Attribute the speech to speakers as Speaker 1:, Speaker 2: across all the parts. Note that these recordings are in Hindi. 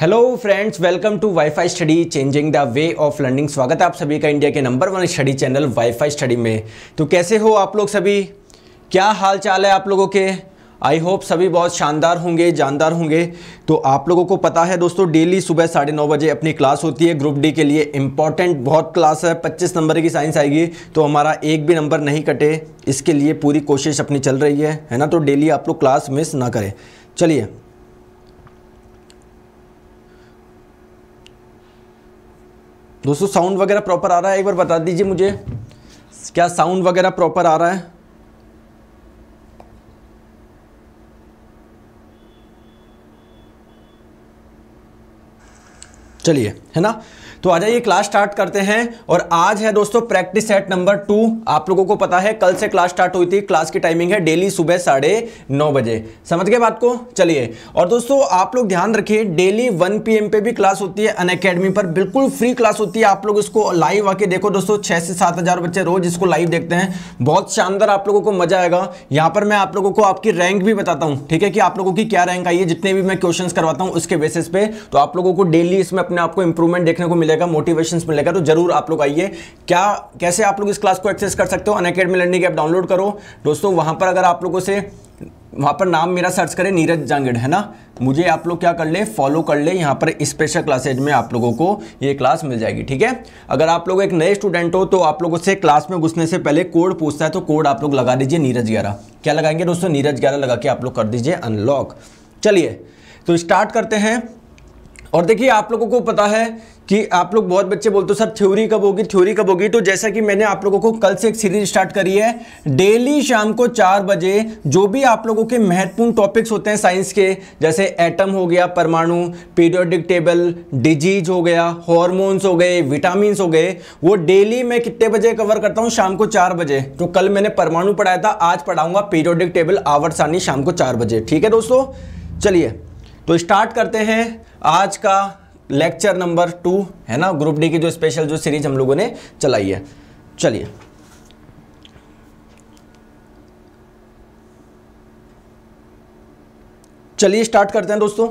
Speaker 1: Hello friends welcome to WiFi study changing the way of learning स्वागत है आप सभी का इंडिया के number one study channel WiFi study में तो कैसे हो आप लोग सभी क्या हाल चाल है आप लोगों के आई होप सभी बहुत शानदार होंगे जानदार होंगे तो आप लोगों को पता है दोस्तों डेली सुबह साढ़े नौ बजे अपनी क्लास होती है ग्रुप डी के लिए इंपॉर्टेंट बहुत क्लास है पच्चीस नंबर की साइंस आएगी तो हमारा एक भी नंबर नहीं कटे इसके लिए पूरी कोशिश अपनी चल रही है है ना तो डेली आप लोग क्लास मिस ना करें चलिए दोस्तों साउंड वगैरह प्रॉपर आ रहा है एक बार बता दीजिए मुझे क्या साउंड वगैरह प्रॉपर आ रहा है चलिए है ना तो आ जाइए क्लास स्टार्ट करते हैं और आज है दोस्तों प्रैक्टिस सेट नंबर टू आप लोगों को पता है कल से क्लास स्टार्ट हुई थी क्लास की टाइमिंग है डेली सुबह साढ़े नौ बजे समझ गए बात को चलिए और दोस्तों आप लोग ध्यान रखिए डेली वन पी पे भी क्लास होती है अन अकेडमी पर बिल्कुल फ्री क्लास होती है आप लोग इसको लाइव आके देखो दोस्तों छः से सात हज़ार बच्चे रोज इसको लाइव देखते हैं बहुत शानदार आप लोगों को मजा आएगा यहाँ पर मैं आप लोगों को आपकी रैंक भी बताता हूँ ठीक है कि आप लोगों की क्या रैंक आई है जितने भी मैं क्वेश्चन करवाता हूँ उसके बेसिस पे तो आप लोगों को डेली इसमें अपने आपको इंप्रूवमेंट देखने को मिलेगा मिलेगा मोटिवेशन मिलेगा तो जरूर आप लोग आइए क्या कैसे आप लोग इस क्लास को एक्सेस कर सकते हो Unacademy learning app download करो दोस्तों वहाँ पर अगर आप लोगों से वहाँ पर नाम मेरा सर्च करें नीरज जांगिड़ है ना मुझे आप लोग क्या कर ले फॉलो कर ले यहाँ पर स्पेशल क्लासेज में आप लोगों को ये क्लास मिल जाएगी ठीक है अगर आप लोग एक नए स्टूडेंट हो तो आप लोगों से क्लास में घुसने से पहले कोड पूछता है तो कोड आप लोग लगा दीजिए नीरज ग्यारह क्या लगाएंगे दोस्तों नीरज ग्यारह लगा के आप लोग कर दीजिए अनलॉक चलिए तो स्टार्ट करते हैं और देखिए आप लोगों को पता है कि आप लोग बहुत बच्चे बोलते हो सर थ्योरी कब होगी थ्योरी कब होगी तो जैसा कि मैंने आप लोगों को कल से एक सीरीज स्टार्ट करी है डेली शाम को चार बजे जो भी आप लोगों के महत्वपूर्ण टॉपिक्स होते हैं साइंस के जैसे एटम हो गया परमाणु पीरियोडिक टेबल डिजीज हो गया हॉर्मोन्स हो गए विटामिन हो गए वो डेली मैं कितने बजे कवर करता हूँ शाम को चार बजे तो कल मैंने परमाणु पढ़ाया था आज पढ़ाऊंगा पीरियोडिक टेबल आवर शाम को चार बजे ठीक है दोस्तों चलिए तो स्टार्ट करते हैं आज का लेक्चर नंबर टू है ना ग्रुप डी की जो स्पेशल जो सीरीज हम लोगों ने चलाई है चलिए चलिए स्टार्ट करते हैं दोस्तों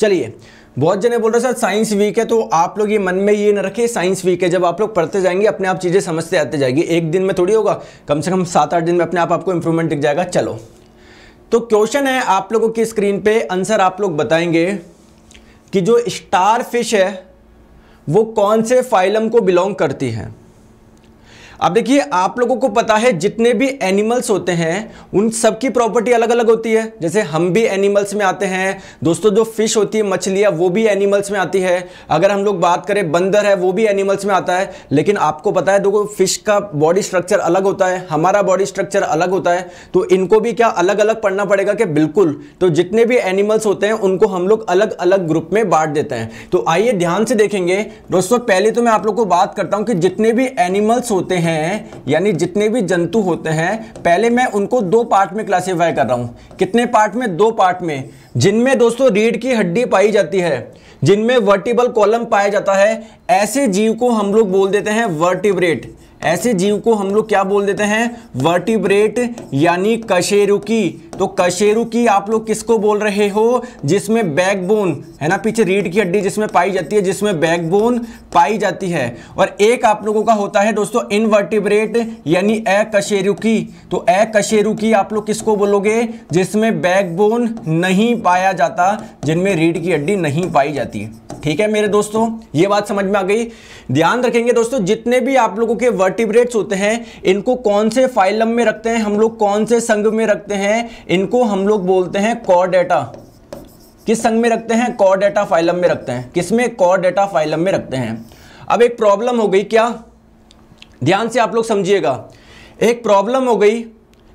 Speaker 1: चलिए बहुत जने बोल रहे सर साइंस वीक है तो आप लोग ये मन में ये न रखें साइंस वीक है जब आप लोग पढ़ते जाएंगे अपने आप चीज़ें समझते आते जाएगी एक दिन में थोड़ी होगा कम से कम सात आठ दिन में अपने आप आपको इंप्रूवमेंट दिख जाएगा चलो तो क्वेश्चन है आप लोगों की स्क्रीन पे आंसर आप लोग बताएंगे कि जो स्टार फिश है वो कौन से फाइलम को बिलोंग करती है अब देखिए आप लोगों को पता है जितने भी एनिमल्स होते हैं उन सबकी प्रॉपर्टी अलग अलग होती है जैसे हम भी एनिमल्स में आते हैं दोस्तों जो फिश होती है मछलियाँ वो भी एनिमल्स में आती है अगर हम लोग बात करें बंदर है वो भी एनिमल्स में आता है लेकिन आपको पता है देखो फिश का बॉडी स्ट्रक्चर अलग होता है हमारा बॉडी स्ट्रक्चर अलग होता है तो इनको भी क्या अलग अलग पढ़ना पड़ेगा कि बिल्कुल तो जितने भी एनिमल्स होते हैं उनको हम लोग अलग अलग ग्रुप में बांट देते हैं तो आइए ध्यान से देखेंगे दोस्तों पहले तो मैं आप लोग को बात करता हूँ कि जितने भी एनिमल्स होते हैं हैं यानी जितने भी जंतु होते हैं पहले मैं उनको दो पार्ट में क्लासीफाई कर रहा हूँ कितने पार्ट में दो पार्ट में जिनमें दोस्तों रीढ़ की हड्डी पाई जाती है जिनमें वर्टिबल कॉलम पाया जाता है ऐसे जीव को हम लोग बोल देते हैं वर्टिब्रेट ऐसे जीव को हम लोग क्या बोल देते हैं वर्टिब्रेट यानी कशेरुकी तो कशेरुकी आप लोग किसको बोल रहे हो जिसमें बैकबोन है ना पीछे रीढ़ की हड्डी जिसमें पाई जाती है जिसमें बैकबोन पाई जाती है और एक आप लोगों का होता है दोस्तों इनवर्टिब्रेट यानी ए कशेरुकी तो ए कशेरुकी आप लोग किसको बोलोगे जिसमें बैकबोन नहीं पाया जाता जिनमें रीढ़ की हड्डी नहीं पाई जाती है ठीक है मेरे दोस्तों ये बात समझ में आ गई ध्यान रखेंगे दोस्तों जितने भी आप लोगों के वर्टिब्रेट्स होते हैं इनको कौन से फाइलम में रखते हैं हम लोग कौन से संघ में रखते हैं इनको हम लोग बोलते हैं डेटा किस संघ में रखते हैं डेटा फाइलम में रखते हैं किसमें डेटा फाइलम में रखते हैं अब एक प्रॉब्लम हो गई क्या ध्यान से आप लोग समझिएगा एक प्रॉब्लम हो गई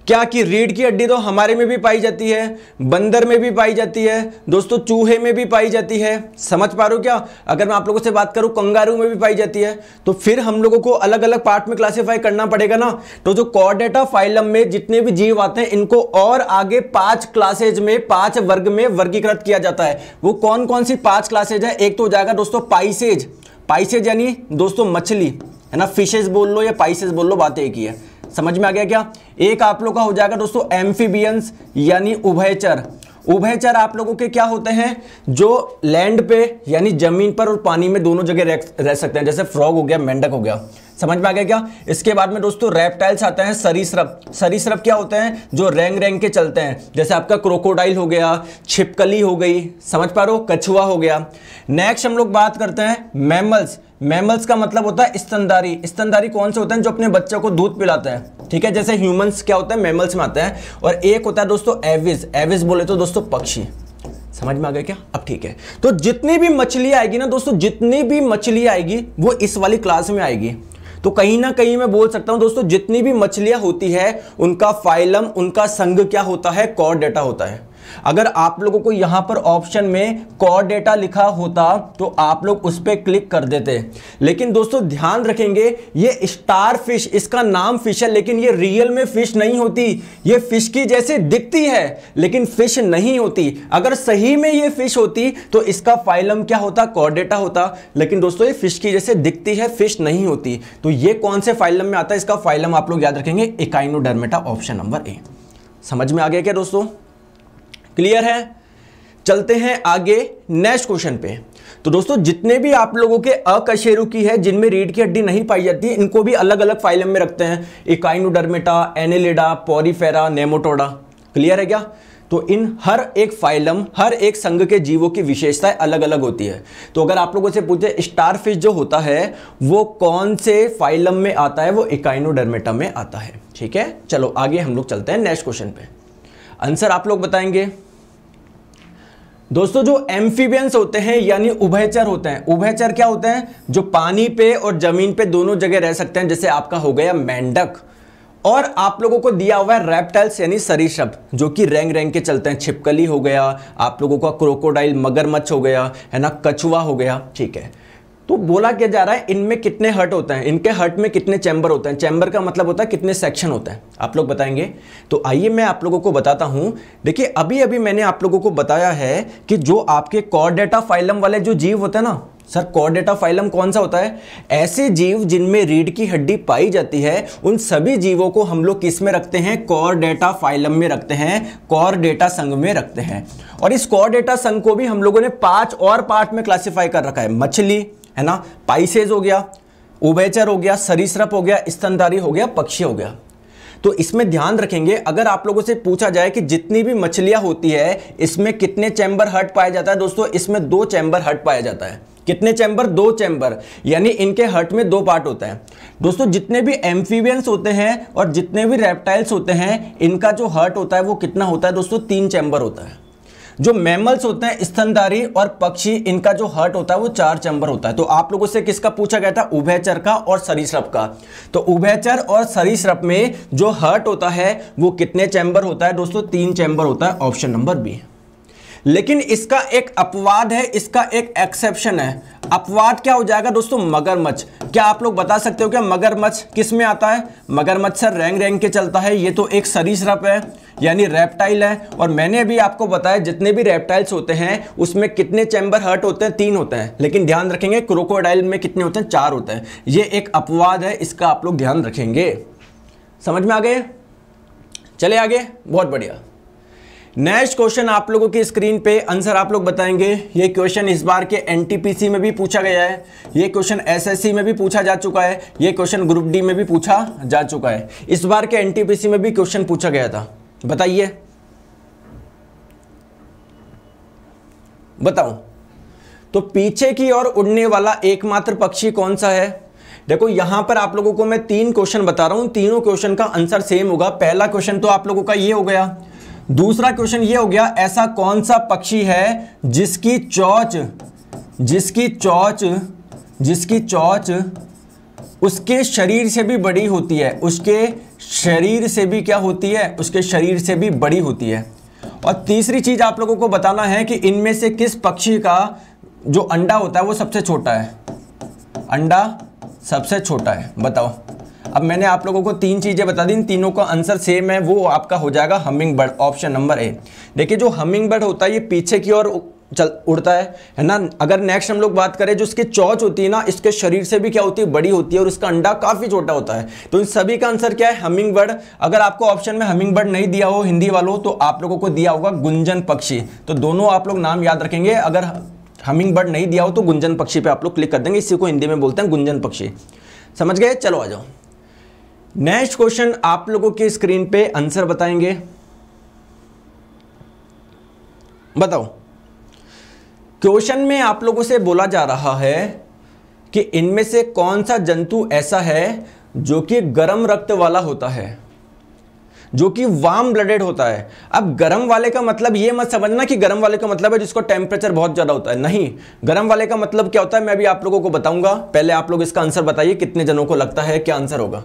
Speaker 1: क्या कि रीढ़ की हड्डी तो हमारे में भी पाई जाती है बंदर में भी पाई जाती है दोस्तों चूहे में भी पाई जाती है समझ पा रहे हो क्या अगर मैं आप लोगों से बात करूं कंगारू में भी पाई जाती है तो फिर हम लोगों को अलग अलग पार्ट में क्लासीफाई करना पड़ेगा ना तो जो कॉर्डेटा फाइलम में जितने भी जीव आते हैं इनको और आगे पांच क्लासेज में पांच वर्ग में वर्गीकृत किया जाता है वो कौन कौन सी पांच क्लासेज है एक तो हो जाएगा दोस्तों पाइसेज पाइसेज यानी दोस्तों मछली है ना फिशेज बोल लो या पाइसेज बोल लो बात एक ही है समझ में आ गया क्या एक आप लोग का हो जाएगा दोस्तों एम्फीबियंस यानी उभयचर उभयचर आप लोगों के क्या होते हैं जो लैंड पे यानी जमीन पर और पानी में दोनों जगह रह सकते हैं जैसे फ्रॉग हो गया मेंढक हो गया समझ में आ गया क्या इसके बाद में दोस्तों रेप्टाइल्स आते हैं सरीसरप सरीसरप क्या होते हैं जो रेंग रेंग के चलते हैं जैसे आपका क्रोकोडाइल हो गया छिपकली हो गई समझ पा रहे हो कछुआ हो गया नेक्स्ट हम लोग बात करते हैं मैमल्स मैमल्स का मतलब होता है स्तनधारी स्तनधारी कौन से होते हैं जो अपने बच्चों को दूध पिलाते हैं ठीक है जैसे ह्यूमन्स क्या होता है मैमल्स में आते हैं और एक होता है दोस्तों एविस एविस बोले तो दोस्तों पक्षी समझ में आ गया क्या अब ठीक है तो जितनी भी मछली आएगी ना दोस्तों जितनी भी मछली आएगी वो इस वाली क्लास में आएगी तो कहीं ना कहीं मैं बोल सकता हूं दोस्तों जितनी भी मछलियां होती है उनका फाइलम उनका संघ क्या होता है डेटा होता है अगर आप लोगों को यहां पर ऑप्शन में कॉर डेटा लिखा होता तो आप लोग उस पर क्लिक कर देते लेकिन दोस्तों ध्यान रखेंगे ये स्टार फिश इसका नाम फिश है लेकिन ये रियल में फिश नहीं होती ये फिश की जैसे दिखती है लेकिन फिश नहीं होती अगर सही में ये फिश होती तो इसका फाइलम क्या होता कॉर डेटा होता लेकिन दोस्तों ये फिश की जैसे दिखती है फिश नहीं होती तो ये कौन से फाइलम में आता है इसका फाइलम आप लोग याद रखेंगे इकाइनोडर्मेटा ऑप्शन नंबर ए समझ में आ गया क्या दोस्तों क्लियर है चलते हैं आगे नेक्स्ट क्वेश्चन पे तो दोस्तों जितने भी आप लोगों के अकशेरु की है जिनमें रीढ़ की हड्डी नहीं पाई जाती इनको भी अलग अलग फाइलम में रखते हैं Echinodermata Annelida Porifera Nematoda clear है क्या तो इन हर एक फाइलम हर एक संघ के जीवों की विशेषताएं अलग अलग होती है तो अगर आप लोगों से पूछे स्टारफिश जो होता है वो कौन से फाइलम में आता है वो इकाइनोडर्मेटा में आता है ठीक है चलो आगे हम लोग चलते हैं नेक्स्ट क्वेश्चन पे आंसर आप लोग बताएंगे दोस्तों जो एम्फीबियंस होते हैं यानी उभयचर होते हैं उभयचर क्या होते हैं जो पानी पे और जमीन पे दोनों जगह रह सकते हैं जैसे आपका हो गया मेंढक और आप लोगों को दिया हुआ है रेप्टाइल्स यानी सरीशब जो कि रेंग रेंग के चलते हैं छिपकली हो गया आप लोगों का क्रोकोडाइल मगरमच्छ हो गया है ना कछुआ हो गया ठीक है तो बोला क्या जा रहा है इनमें कितने हर्ट होते हैं इनके हर्ट में कितने चैम्बर होते हैं चैम्बर का मतलब होता है कितने सेक्शन होते हैं आप लोग बताएंगे तो आइए मैं आप लोगों को बताता हूं देखिए अभी अभी मैंने आप लोगों को बताया है कि जो आपके कॉर्डेटा फाइलम वाले जो जीव होते हैं ना सर कॉर्डेटा फाइलम कौन सा होता है ऐसे जीव जिनमें रीढ़ की हड्डी पाई जाती है उन सभी जीवों को हम लोग किस में रखते हैं कॉर्डेटा फाइलम में रखते हैं कॉर्डेटा संघ में रखते हैं और इस कॉर्डेटा संघ को भी हम लोगों ने पांच और पार्ट में क्लासिफाई कर रखा है मछली है ना पाइसेज हो गया उबेचर हो गया सरीसृप हो गया स्तनधारी हो गया पक्षी हो गया तो इसमें ध्यान रखेंगे अगर आप लोगों से पूछा जाए कि जितनी भी मछलियां होती है इसमें कितने चैम्बर हट पाया जाता है दोस्तों इसमें दो चैम्बर हट पाया जाता है कितने चैम्बर दो चैम्बर यानी इनके हट में दो पार्ट होता है दोस्तों जितने भी एम्फीवियंस होते हैं और जितने भी रेप्टाइल्स होते हैं इनका जो हर्ट होता है वो कितना होता है दोस्तों तीन चैम्बर होता है जो मैमल्स होते हैं स्तनधारी और पक्षी इनका जो हर्ट होता है वो चार चैंबर होता है तो आप लोगों से किसका पूछा गया था उभयचर का और सरीसृप का तो उभयचर और सरीसृप में जो हर्ट होता है वो कितने चैंबर होता है दोस्तों तीन चैंबर होता है ऑप्शन नंबर बी लेकिन इसका एक अपवाद है इसका एक एक्सेप्शन है अपवाद क्या हो जाएगा दोस्तों मगरमच्छ क्या आप लोग बता सकते हो क्या मगरमच्छ किस में आता है मगरमच्छ सर रैंग रैंग के चलता है ये तो एक सरप है यानी रेप्टाइल है और मैंने अभी आपको बताया जितने भी रेप्टाइल्स होते हैं उसमें कितने चैम्बर हर्ट होते हैं तीन होते हैं लेकिन ध्यान रखेंगे क्रोकोडाइल में कितने होते हैं चार होते हैं ये एक अपवाद है इसका आप लोग ध्यान रखेंगे समझ में आ गए चले आगे बहुत बढ़िया नेक्स्ट क्वेश्चन आप लोगों की स्क्रीन पे आंसर आप लोग बताएंगे ये क्वेश्चन इस बार के एनटीपीसी में भी पूछा गया है ये क्वेश्चन एसएससी में भी पूछा जा चुका है ये क्वेश्चन ग्रुप डी में भी पूछा जा चुका है इस बार के एनटीपीसी में भी क्वेश्चन पूछा गया था बताइए बताओ तो पीछे की ओर उड़ने वाला एकमात्र पक्षी कौन सा है देखो यहां पर आप लोगों को मैं तीन क्वेश्चन बता रहा हूं तीनों क्वेश्चन का आंसर सेम होगा पहला क्वेश्चन तो आप लोगों का ये हो गया दूसरा क्वेश्चन ये हो गया ऐसा कौन सा पक्षी है जिसकी चौच जिसकी चौच जिसकी चौच उसके शरीर से भी बड़ी होती है उसके शरीर से भी क्या होती है उसके शरीर से भी बड़ी होती है और तीसरी चीज़ आप लोगों को बताना है कि इनमें से किस पक्षी का जो अंडा होता है वो सबसे छोटा है अंडा सबसे छोटा है बताओ अब मैंने आप लोगों को तीन चीज़ें बता दी इन तीनों का आंसर सेम है वो आपका हो जाएगा humming bird option number A देखिए जो हमिंग बर्ड होता है ये पीछे की ओर चल उड़ता है है ना अगर नेक्स्ट हम लोग बात करें जो इसकी चौच होती है ना इसके शरीर से भी क्या होती है बड़ी होती है और इसका अंडा काफ़ी छोटा होता है तो इन सभी का आंसर क्या है हमिंग बर्ड अगर आपको ऑप्शन में हमिंग बर्ड नहीं दिया हो हिंदी वालों तो आप लोगों को दिया होगा गुंजन पक्षी तो दोनों आप लोग नाम याद रखेंगे अगर हमिंग बर्ड नहीं दिया हो तो गुंजन पक्षी पर आप लोग क्लिक कर देंगे इसी को हिंदी में बोलते हैं गुंजन पक्षी समझ गए चलो आ जाओ नेक्स्ट क्वेश्चन आप लोगों के स्क्रीन पे आंसर बताएंगे बताओ क्वेश्चन में आप लोगों से बोला जा रहा है कि इनमें से कौन सा जंतु ऐसा है जो कि गर्म रक्त वाला होता है जो कि वार्म ब्लडेड होता है अब गर्म वाले का मतलब यह मत समझना कि गर्म वाले का मतलब है जिसको टेम्परेचर बहुत ज़्यादा होता है नहीं गर्म वाले का मतलब क्या होता है मैं अभी आप लोगों को बताऊंगा पहले आप लोग इसका आंसर बताइए कितने जनों को लगता है क्या आंसर होगा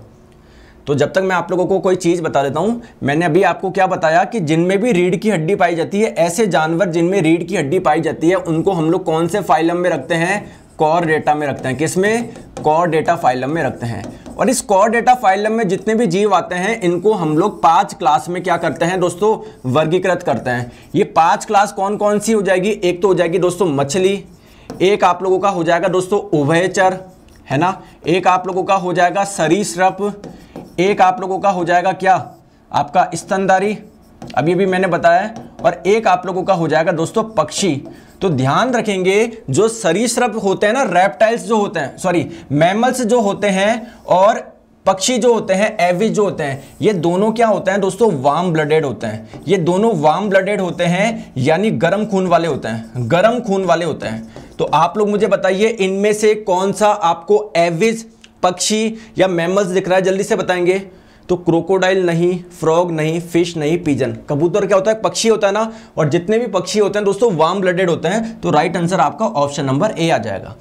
Speaker 1: तो जब तक मैं आप लोगों को कोई चीज़ बता देता हूँ मैंने अभी आपको क्या बताया कि जिनमें भी रीढ़ की हड्डी पाई जाती है ऐसे जानवर जिनमें रीढ़ की हड्डी पाई जाती है उनको हम लोग कौन से फाइलम में रखते हैं कॉर डेटा में रखते हैं किस में कॉर डेटा फाइलम में रखते हैं और इस कॉर डेटा फाइलम में जितने भी जीव आते हैं इनको हम लोग पांच क्लास में क्या करते हैं दोस्तों वर्गीकृत करते हैं ये पांच क्लास कौन कौन सी हो जाएगी एक तो हो जाएगी दोस्तों मछली एक आप लोगों का हो जाएगा दोस्तों उभयचर है ना एक आप लोगों का हो जाएगा सरीसृप एक आप लोगों का हो जाएगा क्या आपका स्तनदारी अभी भी मैंने बताया और एक आप लोगों का हो जाएगा दोस्तों पक्षी तो ध्यान रखेंगे जो सरीसृप होते हैं ना रेप्टाइल्स जो होते हैं सॉरी मैमल्स जो होते हैं और पक्षी जो होते हैं एविज जो होते हैं ये दोनों क्या होते हैं दोस्तों वार्म ब्लडेड होते हैं ये दोनों वार्म ब्लडेड होते हैं यानी गर्म खून वाले होते हैं गर्म खून वाले होते हैं तो आप लोग मुझे बताइए इनमें से कौन सा आपको एविज पक्षी या मैमल्स दिख रहा है जल्दी से बताएंगे तो क्रोकोडाइल नहीं फ्रॉग नहीं फिश नहीं पीजन कबूतर क्या होता है पक्षी होता है ना और जितने भी पक्षी होते हैं दोस्तों वार्म ब्लडेड होते हैं तो राइट आंसर आपका ऑप्शन नंबर ए आ जाएगा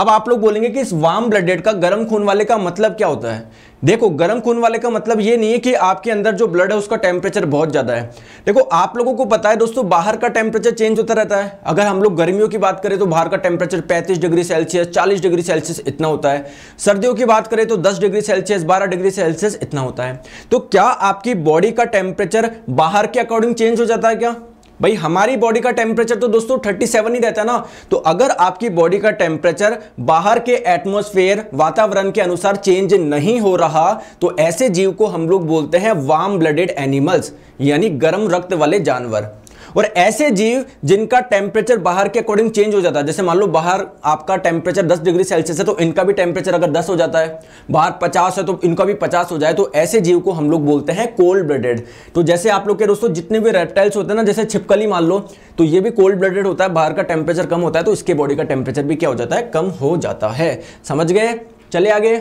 Speaker 1: अब आप लोग बोलेंगे कि इस वार्म ब्लडेड का गर्म खून वाले का मतलब क्या होता है देखो गर्म खून वाले का मतलब ये नहीं है कि आपके अंदर जो ब्लड है उसका टेम्परेचर बहुत ज़्यादा है देखो आप लोगों को पता है दोस्तों बाहर का टेम्परेचर चेंज होता रहता है अगर हम लोग गर्मियों की बात करें तो बाहर का temperature 35 degree Celsius 40 degree Celsius इतना होता है सर्दियों की बात करें तो दस डिग्री सेल्सियस बारह डिग्री सेल्सियस इतना होता है तो क्या आपकी बॉडी का टेम्परेचर बाहर के अकॉर्डिंग चेंज हो जाता है क्या भाई हमारी बॉडी का टेम्परेचर तो दोस्तों 37 ही रहता है ना तो अगर आपकी बॉडी का टेम्परेचर बाहर के एटमोस्फेयर वातावरण के अनुसार चेंज नहीं हो रहा तो ऐसे जीव को हम लोग बोलते हैं वार्म ब्लडेड एनिमल्स यानी गर्म रक्त वाले जानवर और ऐसे जीव जिनका टेम्परेचर बाहर के अकॉर्डिंग चेंज हो जाता है जैसे मान लो बाहर आपका टेम्परेचर 10 डिग्री सेल्सियस है तो इनका भी टेम्परेचर अगर 10 हो जाता है बाहर 50 है तो इनका भी 50 हो जाए तो ऐसे जीव को हम लोग बोलते हैं कोल्ड ब्लडेड तो जैसे आप लोग के दोस्तों जितने भी रेप्टाइल्स होते हैं ना जैसे छिपकली मान लो तो ये भी कोल्ड ब्लडेड होता है बाहर का टेम्परेचर कम होता है तो इसके बॉडी का टेम्परेचर भी क्या हो जाता है कम हो जाता है समझ गए चले आगे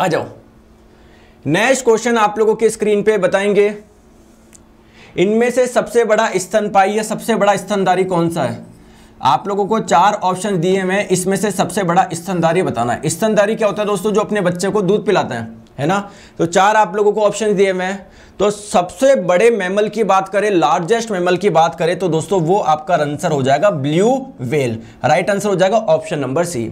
Speaker 1: आ जाओ नेक्स्ट क्वेश्चन आप लोगों के स्क्रीन पे बताएंगे इनमें से सबसे बड़ा स्तनपाई या सबसे बड़ा स्तनधारी कौन सा है आप लोगों को चार ऑप्शन दिए हैं इसमें से सबसे बड़ा स्तनधारी बताना है स्तनधारी क्या होता है दोस्तों जो अपने बच्चे को दूध पिलाता है है ना तो चार आप लोगों को ऑप्शन दिए मैं तो सबसे बड़े मेमल की बात करें लार्जेस्ट मेमल की बात करें तो दोस्तों वो आपका आंसर हो जाएगा ब्लू वेल राइट आंसर हो जाएगा ऑप्शन नंबर सी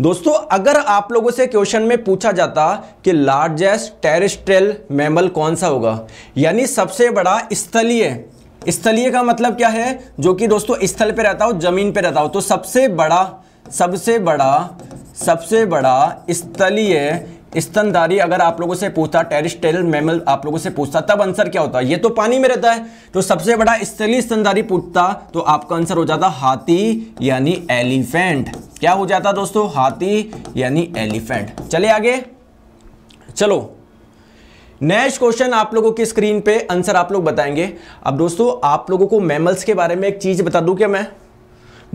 Speaker 1: दोस्तों अगर आप लोगों से क्वेश्चन में पूछा जाता कि लार्जेस्ट टेरिस्ट्रियल मेमल कौन सा होगा यानी सबसे बड़ा स्थलीय स्थलीय का मतलब क्या है जो कि दोस्तों स्थल पर रहता हो जमीन पर रहता हो तो सबसे बड़ा सबसे बड़ा सबसे बड़ा स्थलीय स्तनधारी अगर आप लोगों से पूछता टेरिस्टेरल मेमल आप लोगों से पूछता तब आंसर क्या होता है ये तो पानी में रहता है तो सबसे बड़ा स्थली स्तनधारी पूछता तो आपका आंसर हो जाता हाथी यानी एलिफेंट क्या हो जाता दोस्तों हाथी यानी एलिफेंट चले आगे चलो नेक्स्ट क्वेश्चन आप लोगों की स्क्रीन पे आंसर आप लोग बताएंगे अब दोस्तों आप लोगों को मैमल्स के बारे में एक चीज बता दूं क्या मैं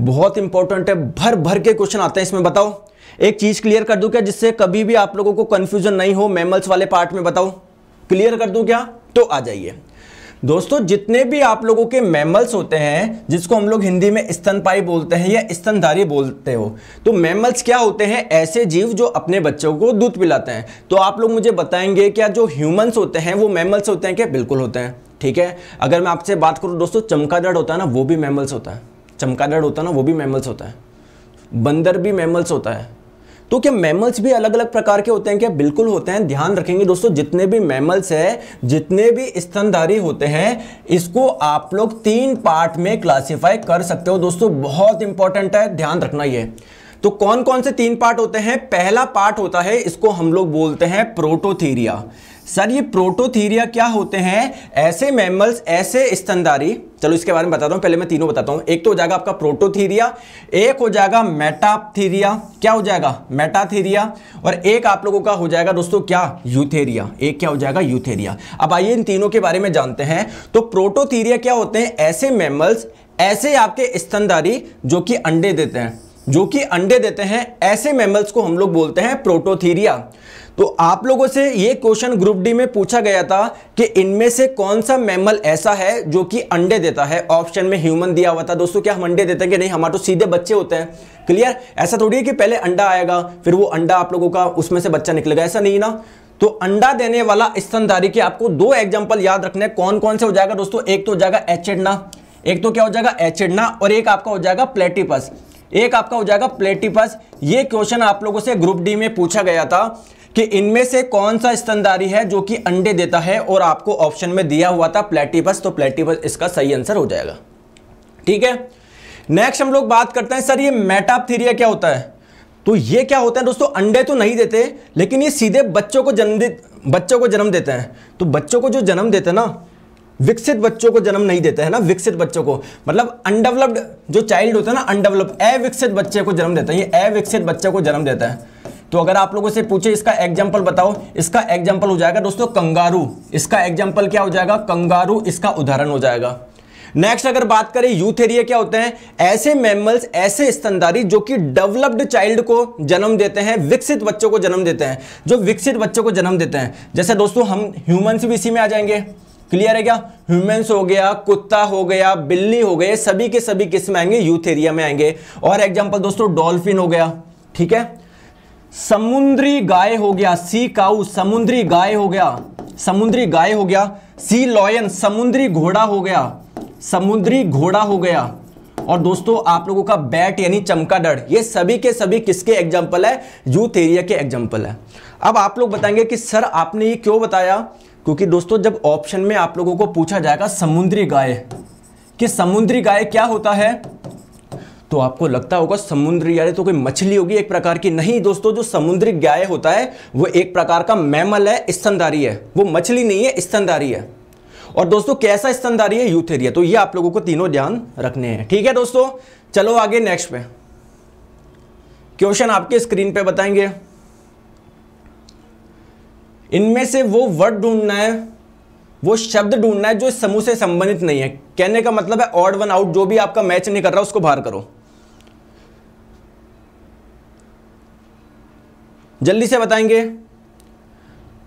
Speaker 1: बहुत इंपॉर्टेंट है भर भर के क्वेश्चन आते हैं इसमें बताओ एक चीज़ क्लियर कर दू क्या जिससे कभी भी आप लोगों को कन्फ्यूजन नहीं हो मेमल्स वाले पार्ट में बताओ क्लियर कर दू क्या तो आ जाइए दोस्तों जितने भी आप लोगों के मैमल्स होते हैं जिसको हम लोग हिंदी में स्तनपाई बोलते हैं या स्तनधारी बोलते हो तो मैमल्स क्या होते हैं ऐसे जीव जो अपने बच्चों को दूध पिलाते हैं तो आप लोग मुझे बताएंगे क्या जो ह्यूमंस होते हैं वो मैमल्स होते हैं क्या बिल्कुल होते हैं ठीक है अगर मैं आपसे बात करूँ दोस्तों चमकादड़ होता है ना वो भी मैमल्स होता है चमकादड़ होता है ना वो भी मैमल्स होता है बंदर भी मैमल्स होता है तो क्या मैमल्स भी अलग अलग प्रकार के होते हैं क्या बिल्कुल होते हैं ध्यान रखेंगे दोस्तों जितने भी मैमल्स है जितने भी स्तनधारी होते हैं इसको आप लोग तीन पार्ट में क्लासीफाई कर सकते हो दोस्तों बहुत इंपॉर्टेंट है ध्यान रखना ये तो कौन कौन से तीन पार्ट होते हैं पहला पार्ट होता है इसको हम लोग बोलते हैं प्रोटोथीरिया सर ये प्रोटोथीरिया क्या होते हैं ऐसे मैमल्स ऐसे स्तनधारी चलो इसके बारे में बताता हूँ पहले मैं तीनों बताता हूँ एक तो हो जाएगा आपका प्रोटोथीरिया एक हो जाएगा मेटाथीरिया क्या हो जाएगा मेटाथीरिया और एक आप लोगों का हो जाएगा दोस्तों क्या यूथेरिया एक क्या हो जाएगा यूथेरिया अब आइए इन तीनों के बारे में जानते हैं तो प्रोटोथीरिया क्या होते हैं ऐसे मैमल्स ऐसे आपके स्तनधारी जो कि अंडे देते हैं जो कि अंडे देते हैं ऐसे मैमल्स को हम लोग बोलते हैं प्रोटोथीरिया तो आप लोगों से ये क्वेश्चन ग्रुप डी में पूछा गया था कि इनमें से कौन सा मैमल ऐसा है जो कि अंडे देता है ऑप्शन में ह्यूमन दिया हुआ था दोस्तों क्या हम अंडे देते हैं कि नहीं हमारे तो सीधे बच्चे होते हैं क्लियर ऐसा थोड़ी है कि पहले अंडा आएगा फिर वो अंडा आप लोगों का उसमें से बच्चा निकलेगा ऐसा नहीं ना तो अंडा देने वाला स्तनधारी के आपको दो एग्जाम्पल याद रखने कौन कौन से हो जाएगा दोस्तों एक तो हो जाएगा एचिडना एक तो क्या हो जाएगा एचिडना और एक आपका हो जाएगा प्लेटिपस एक आपका हो जाएगा प्लेटिपस ये क्वेश्चन आप लोगों से ग्रुप डी में पूछा गया था कि इनमें से कौन सा स्तनदारी है जो कि अंडे देता है और आपको ऑप्शन में दिया हुआ था प्लेटिपस तो प्लेटिपस इसका सही आंसर हो जाएगा ठीक है नेक्स्ट हम लोग बात करते हैं सर ये मेटापथीरिया क्या होता है तो ये क्या होता है दोस्तों अंडे तो नहीं देते लेकिन ये सीधे बच्चों को जन्म बच्चों को जन्म देते हैं तो बच्चों को जो जन्म देते हैं ना विकसित बच्चों को जन्म नहीं देते है ना विकसित बच्चों को मतलब अनडेवलप्ड जो चाइल्ड होता है ना अनडेवलप्ड अविकसित बच्चे को जन्म देता है ये अविकसित बच्चे को जन्म देता है तो अगर आप लोगों से पूछे इसका एग्जाम्पल बताओ इसका एग्जाम्पल हो जाएगा दोस्तों कंगारू इसका एग्जाम्पल क्या हो जाएगा कंगारू इसका उदाहरण हो जाएगा नेक्स्ट अगर बात करें यूथ एरिया क्या होते हैं ऐसे मैमल्स ऐसे स्तनधारी जो कि डेवलप्ड चाइल्ड को जन्म देते हैं विकसित बच्चों को जन्म देते हैं जो विकसित बच्चों को जन्म देते हैं जैसे दोस्तों हम ह्यूमन्स भी इसी में आ जाएंगे क्लियर है क्या ह्यूमंस हो गया कुत्ता हो गया बिल्ली हो गए सभी के सभी किस में आएंगे यूथ एरिया में आएंगे और एग्जाम्पल दोस्तों डॉल्फिन हो गया ठीक है समुद्री गाय हो गया सी काउ समुद्री गाय हो गया समुद्री गाय हो गया सी लॉयन समुद्री घोड़ा हो गया समुद्री घोड़ा हो गया और दोस्तों आप लोगों का बैट यानी चमकादड़ ये सभी के सभी किसके एग्जाम्पल है यूथ एरिया के एग्जाम्पल है अब आप लोग बताएंगे कि सर आपने ये क्यों बताया क्योंकि दोस्तों जब ऑप्शन में आप लोगों को पूछा जाएगा समुद्री गाय कि समुद्री गाय क्या होता है तो आपको लगता होगा समुद्री यानी तो कोई मछली होगी एक प्रकार की नहीं दोस्तों जो समुद्री गाय होता है वो एक प्रकार का मैमल है स्तनधारी है वो मछली नहीं है स्तनधारी है और दोस्तों कैसा स्तनधारी है यूथेरिया तो ये आप लोगों को तीनों ध्यान रखने हैं ठीक है दोस्तों चलो आगे नेक्स्ट पे क्वेश्चन आपके स्क्रीन पे बताएंगे इनमें से वो वर्ड ढूंढना है वो शब्द ढूंढना है जो इस समूह से संबंधित नहीं है कहने का मतलब है ऑड वन आउट जो भी आपका मैच नहीं कर रहा उसको बाहर करो जल्दी से बताएंगे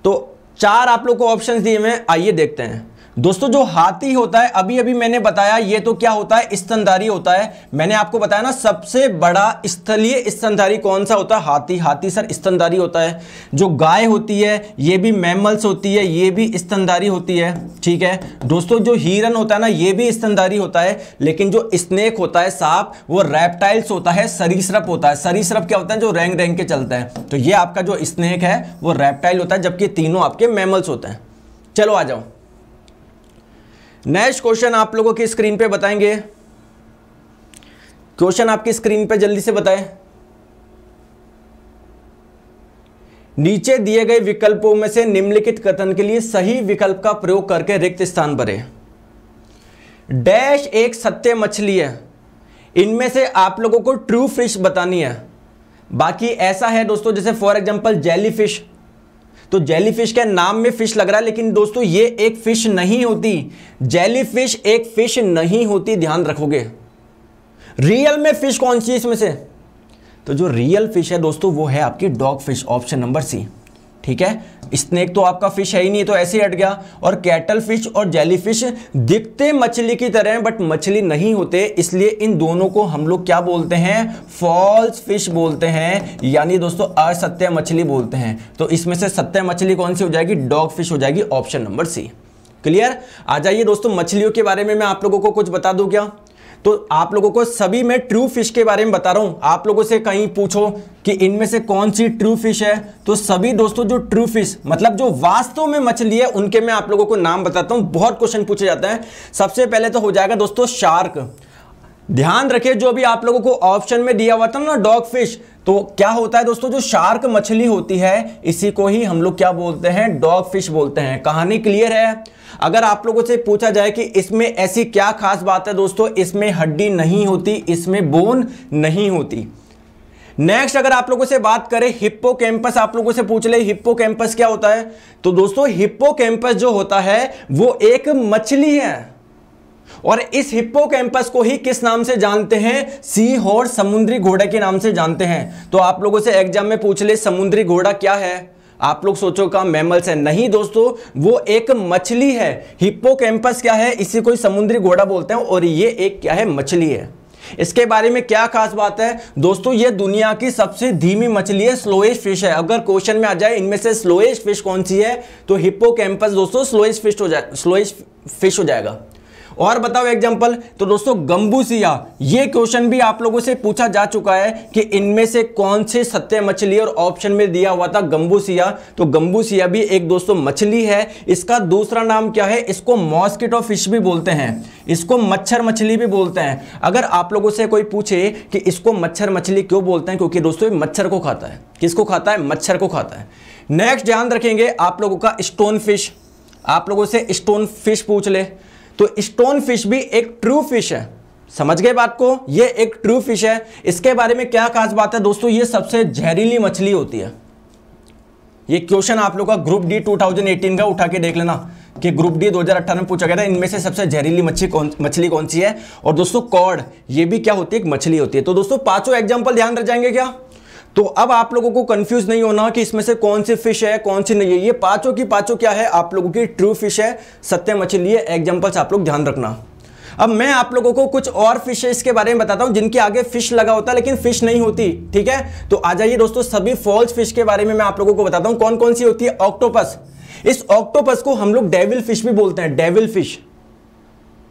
Speaker 1: तो चार आप लोग को ऑप्शंस दिए हुए आइए देखते हैं दोस्तों जो हाथी होता है अभी अभी मैंने बताया ये तो क्या होता है स्तनधारी होता है मैंने आपको बताया ना सबसे बड़ा स्थलीय स्तनधारी कौन सा होता है हाथी हाथी सर स्तनधारी होता है जो गाय होती है ये भी मैमल्स होती है ये भी स्तनधारी होती है ठीक है दोस्तों जो हिरन होता है ना ये भी स्तनधारी होता है लेकिन जो स्नेक होता है सांप वो रेप्टाइल्स होता है सरीसरप होता है सरीसरप क्या होता है जो रैंग रैंग के चलता है तो ये आपका जो स्नेक है वो रेप्टाइल होता है जबकि तीनों आपके मैमल्स होते हैं चलो आ जाओ नेक्स्ट क्वेश्चन आप लोगों की स्क्रीन पे बताएंगे क्वेश्चन आपकी स्क्रीन पे जल्दी से बताएं नीचे दिए गए विकल्पों में से निम्नलिखित कथन के लिए सही विकल्प का प्रयोग करके रिक्त स्थान भरे डैश एक सत्य मछली है इनमें से आप लोगों को ट्रू फिश बतानी है बाकी ऐसा है दोस्तों जैसे फॉर एग्जांपल जेली फिश तो जेलीफिश के नाम में फिश लग रहा है लेकिन दोस्तों ये एक फिश नहीं होती जेलीफिश एक फिश नहीं होती ध्यान रखोगे रियल में फिश कौन सी इसमें से तो जो रियल फिश है दोस्तों वो है आपकी dog fish option number C ठीक है स्नेक तो आपका फिश है ही नहीं तो ऐसे ही हट गया और कैटल फिश और जेली फिश दिखते मछली की तरह हैं बट मछली नहीं होते इसलिए इन दोनों को हम लोग क्या बोलते हैं फॉल्स फिश बोलते हैं यानी दोस्तों असत्य मछली बोलते हैं तो इसमें से सत्य मछली कौन सी हो जाएगी डॉग फिश हो जाएगी ऑप्शन नंबर सी क्लियर आ जाइए दोस्तों मछलियों के बारे में मैं आप लोगों को कुछ बता दूं क्या तो आप लोगों को सभी मैं ट्रू फिश के बारे में बता रहा हूँ आप लोगों से कहीं पूछो कि इनमें से कौन सी ट्रू फिश है तो सभी दोस्तों जो ट्रू फिश मतलब जो वास्तव में मछली है उनके मैं आप लोगों को नाम बताता हूँ बहुत क्वेश्चन पूछे जाते हैं सबसे पहले तो हो जाएगा दोस्तों शार्क ध्यान रखिए जो अभी आप लोगों को ऑप्शन में दिया हुआ था ना डॉग फिश तो क्या होता है दोस्तों जो शार्क मछली होती है इसी को ही हम लोग क्या बोलते हैं डॉग फिश बोलते हैं कहानी क्लियर है अगर आप लोगों से पूछा जाए कि इसमें ऐसी क्या खास बात है दोस्तों इसमें हड्डी नहीं होती इसमें बोन नहीं होती नेक्स्ट अगर आप लोगों से बात करें हिप्पो कैंपस आप लोगों से पूछ ले हिप्पो कैंपस क्या होता है तो दोस्तों हिप्पो कैंपस जो होता है वो एक मछली है और इस हिप्पो कैंपस को ही किस नाम से जानते हैं सी और समुद्री घोड़ा के नाम से जानते हैं तो आप लोगों से एग्जाम में पूछ ले समुद्री घोड़ा क्या है आप लोग सोचो का मैमल्स है नहीं दोस्तों वो एक मछली है हिप्पो कैंपस क्या है इसी को समुद्री घोड़ा बोलते हैं और ये एक क्या है मछली है इसके बारे में क्या खास बात है दोस्तों ये दुनिया की सबसे धीमी मछली है स्लोएस्ट फिश है अगर क्वेश्चन में आ जाए इनमें से स्लोएस्ट फिश कौन सी है तो हिप्पो कैंपस दोस्तों स्लोएस्ट फिश हो जाए स्लोएस्ट फिश हो जाएगा और बताओ एग्जाम्पल तो दोस्तों गम्बूसिया ये क्वेश्चन भी आप लोगों से पूछा जा चुका है कि इनमें से कौन से सत्य मछली और ऑप्शन में दिया हुआ था गंबूसिया तो गंबूसिया भी एक दोस्तों मछली है इसका दूसरा नाम क्या है इसको मॉस्किटो फिश भी बोलते हैं इसको मच्छर मछली भी बोलते हैं अगर आप लोगों से कोई पूछे कि इसको मच्छर मछली क्यों बोलते हैं क्योंकि दोस्तों मच्छर को खाता है किसको खाता है मच्छर को खाता है नेक्स्ट ध्यान रखेंगे आप लोगों का स्टोन फिश आप लोगों से स्टोन फिश पूछ ले तो स्टोन फिश भी एक ट्रू फिश है समझ गए बात को ये एक ट्रू फिश है इसके बारे में क्या खास बात है दोस्तों ये सबसे जहरीली मछली होती है ये क्वेश्चन आप लोग का ग्रुप डी 2018 का उठा के देख लेना कि ग्रुप डी 2018 में पूछा गया था इनमें से सबसे जहरीली मछली कौन मछली कौन सी है और दोस्तों कॉड ये भी क्या होती है एक मछली होती है तो दोस्तों पांचों एग्जाम्पल ध्यान रख जाएंगे क्या तो अब आप लोगों को कंफ्यूज नहीं होना कि इसमें से कौन सी फिश है कौन सी नहीं है ये पांचों की पांचों क्या है आप लोगों की ट्रू फिश है सत्य मछली है एग्जाम्पल्स आप लोग ध्यान रखना अब मैं आप लोगों को कुछ और फिशेस के बारे में बताता हूं जिनके आगे फिश लगा होता है लेकिन फिश नहीं होती ठीक है तो आ जाइए दोस्तों सभी फॉल्स फिश के बारे में मैं आप लोगों को बताता हूँ कौन कौन सी होती है ऑक्टोपस इस ऑक्टोपस को हम लोग डेविल फिश भी बोलते हैं डेविल फिश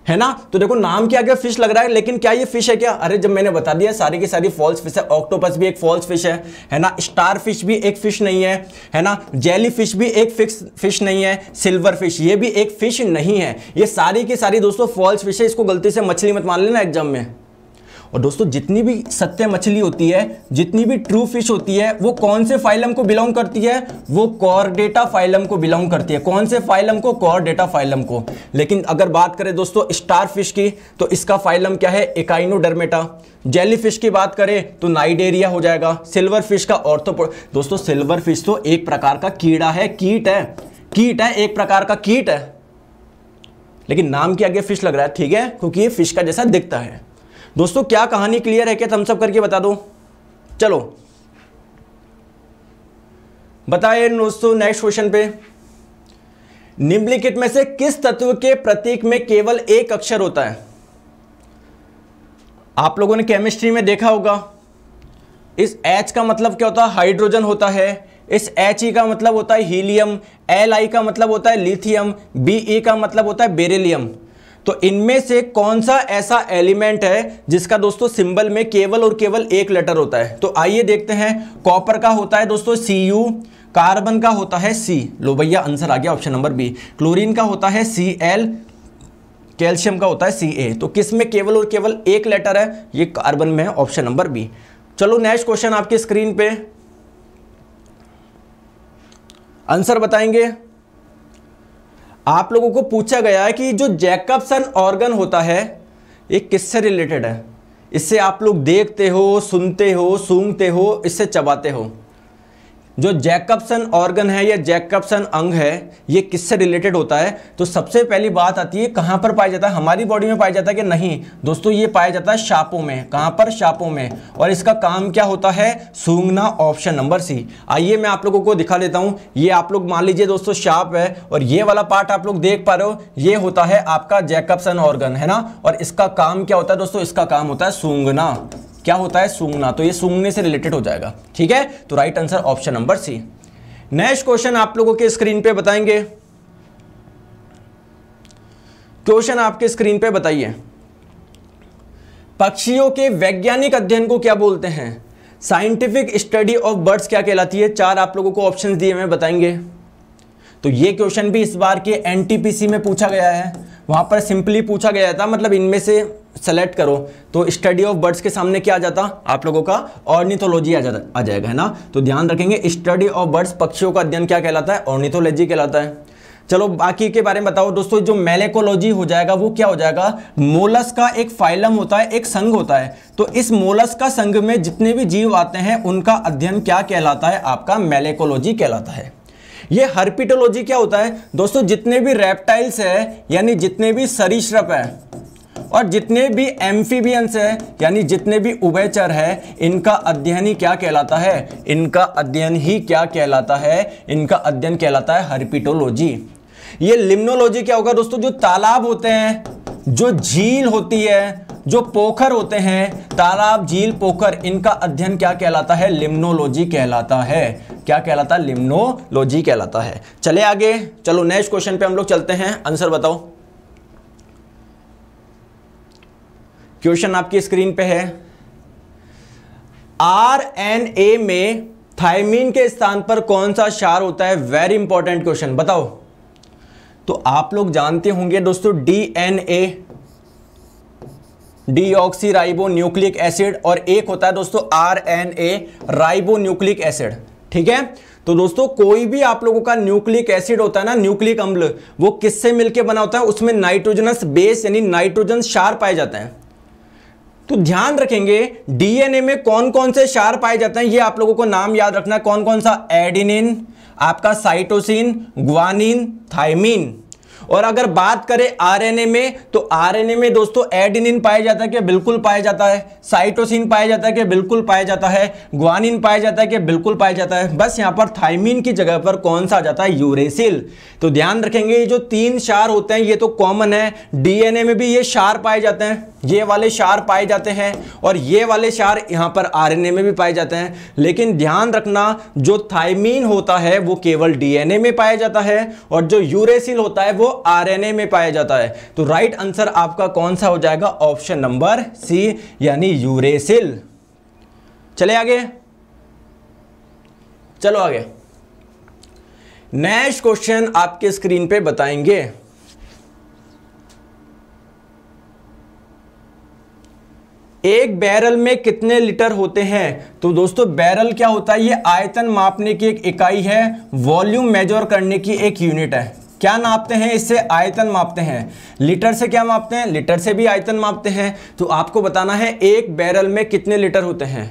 Speaker 1: है ना तो देखो नाम के आगे फिश लग रहा है लेकिन क्या ये फिश है क्या अरे जब मैंने बता दिया सारी की सारी फॉल्स फिश है ऑक्टोपस भी एक फॉल्स फिश है है ना स्टार फिश भी एक फिश नहीं है है ना जेली फिश भी एक फिक्स फिश नहीं है सिल्वर फिश ये भी एक फिश नहीं है ये सारी की सारी दोस्तों फॉल्स फिश है इसको गलती से मछली मत मान लेना एग्जाम में और दोस्तों जितनी भी सत्य मछली होती है जितनी भी ट्रू फिश होती है वो कौन से फाइलम को बिलोंग करती है वो कॉर डेटा फाइलम को बिलोंग करती है कौन से फाइलम को कॉर डेटा फाइलम को लेकिन अगर बात करें दोस्तों स्टार फिश की तो इसका फाइलम क्या है डरमेटा जेली फिश की बात करें तो नाइडेरिया हो जाएगा सिल्वर फिश का तो दोस्तों सिल्वर फिश तो एक प्रकार का कीड़ा है कीट है कीट है एक प्रकार का कीट है लेकिन नाम के आगे फिश लग रहा है ठीक है क्योंकि ये फिश का जैसा दिखता है दोस्तों क्या कहानी क्लियर है क्या सब करके बता दो चलो बताए दोस्तों नेक्स्ट क्वेश्चन पे निम्नलिखित में से किस तत्व के प्रतीक में केवल एक अक्षर होता है आप लोगों ने केमिस्ट्री में देखा होगा इस H का मतलब क्या होता है हाइड्रोजन होता है इस एच ई e का मतलब होता है हीलियम एल आई का मतलब होता है लिथियम बी ई का मतलब होता है बेरिलियम तो इनमें से कौन सा ऐसा एलिमेंट है जिसका दोस्तों सिंबल में केवल और केवल एक लेटर होता है तो आइए देखते हैं कॉपर का होता है दोस्तों सी यू कार्बन का होता है सी लो भैया आंसर आ गया ऑप्शन नंबर बी क्लोरीन का होता है सी एल कैल्शियम का होता है सी ए तो किस में केवल और केवल एक लेटर है ये कार्बन में है ऑप्शन नंबर बी चलो नेक्स्ट क्वेश्चन आपके स्क्रीन पे आंसर बताएंगे आप लोगों को पूछा गया है कि जो जैकबसन ऑर्गन होता है ये किससे रिलेटेड है इससे आप लोग देखते हो सुनते हो सूंघते हो इससे चबाते हो जो जैकबसन ऑर्गन है या जैकबसन अंग है ये किससे रिलेटेड होता है तो सबसे पहली बात आती है कहाँ पर पाया जाता है हमारी बॉडी में पाया जाता है कि नहीं दोस्तों ये पाया जाता है शापों में कहाँ पर शापों में और इसका काम क्या होता है सूंघना ऑप्शन नंबर सी आइए मैं आप लोगों को दिखा देता हूँ ये आप लोग मान लीजिए दोस्तों शाप है और ये वाला पार्ट आप लोग देख पा रहे हो ये होता है आपका जैकबसन ऑर्गन है ना और इसका काम क्या होता है दोस्तों इसका काम होता है सूंघना क्या होता है सूंघना तो ये सूंघने से रिलेटेड हो जाएगा ठीक है तो right answer option number C next question आप लोगों के स्क्रीन पे बताएंगे क्वेश्चन आपके स्क्रीन पे बताइए पक्षियों के वैज्ञानिक अध्ययन को क्या बोलते हैं साइंटिफिक स्टडी ऑफ बर्ड्स क्या कहलाती है चार आप लोगों को ऑप्शन दिए हुए बताएंगे तो ये क्वेश्चन भी इस बार के एनटीपीसी में पूछा गया है वहाँ पर सिंपली पूछा गया था मतलब इनमें से सेलेक्ट करो तो स्टडी ऑफ बर्ड्स के सामने क्या आ जाता आप लोगों का ऑर्निथोलॉजी आ जाता आ जाएगा है ना तो ध्यान रखेंगे स्टडी ऑफ बर्ड्स पक्षियों का अध्ययन क्या कहलाता है ऑर्निथोलॉजी कहलाता है चलो बाकी के बारे में बताओ दोस्तों जो मेलेकोलॉजी हो जाएगा वो क्या हो जाएगा मोलस का एक फाइलम होता है एक संघ होता है तो इस मोलस का संघ में जितने भी जीव आते हैं उनका अध्ययन क्या कहलाता है आपका मेलेकोलॉजी कहलाता है ये हर्पिटोलॉजी क्या होता है दोस्तों जितने भी रेप्टाइल्स है यानी जितने भी सरीश्रप है और जितने भी एम्फीबियंस है यानी जितने भी उभयचर है इनका अध्ययन ही क्या कहलाता है इनका अध्ययन ही क्या कहलाता है इनका अध्ययन कहलाता है हर्पिटोलॉजी ये लिम्नोलॉजी क्या होगा दोस्तों जो तालाब होते हैं जो झील होती है जो पोखर होते हैं तालाब झील पोखर इनका अध्ययन क्या कहलाता है लिम्नोलॉजी कहलाता है क्या कहलाता है लिम्नोलॉजी कहलाता है चले आगे चलो नेक्स्ट क्वेश्चन पे हम लोग चलते हैं आंसर बताओ क्वेश्चन आपकी स्क्रीन पे है आर एन ए में थाइमिन के स्थान पर कौन सा शार होता है वेरी इंपॉर्टेंट क्वेश्चन बताओ तो आप लोग जानते होंगे दोस्तों डीएनए राइबो न्यूक्लिक एसिड और एक होता है दोस्तों आरएनए राइबो न्यूक्लिक एसिड ठीक है तो दोस्तों कोई भी आप लोगों का न्यूक्लिक एसिड होता है ना न्यूक्लिक अम्ल वो किससे मिलके बना होता है उसमें नाइट्रोजनस बेस यानी नाइट्रोजन शार पाए जाते हैं तो ध्यान रखेंगे डीएनए में कौन कौन से शार पाए जाते हैं ये आप लोगों को नाम याद रखना कौन कौन सा एडिनिन आपका साइटोसिन ग्वानिन थाइमिन और अगर बात करें आरएनए में तो आरएनए में दोस्तों एडिनिन पाया जाता है कि बिल्कुल पाया जाता है साइटोसिन पाया जाता है कि बिल्कुल पाया जाता है ग्वानिन पाया जाता है कि बिल्कुल पाया जाता है बस यहाँ पर थाइमिन की जगह पर कौन सा आ जाता है यूरेसिल तो ध्यान रखेंगे ये जो तीन शार होते हैं ये तो कॉमन है डीएनए में भी ये शार पाए जाते हैं ये वाले शार पाए जाते हैं और ये वाले शार यहाँ पर आरएनए में भी पाए जाते हैं लेकिन ध्यान रखना जो थाइमीन होता है वो केवल डीएनए में पाया जाता है और जो यूरेसिल होता है वो आरएनए में पाया जाता है तो राइट आंसर आपका कौन सा हो जाएगा ऑप्शन नंबर सी यानी यूरेसिल चले आगे चलो आगे नेक्स्ट क्वेश्चन आपके स्क्रीन पे बताएंगे एक बैरल में कितने लीटर होते हैं तो दोस्तों बैरल क्या होता है ये आयतन मापने की एक इकाई है वॉल्यूम मेजर करने की एक यूनिट है क्या नापते हैं इससे आयतन मापते हैं लीटर से क्या मापते हैं लीटर से भी आयतन मापते हैं तो आपको बताना है एक बैरल में कितने लीटर होते हैं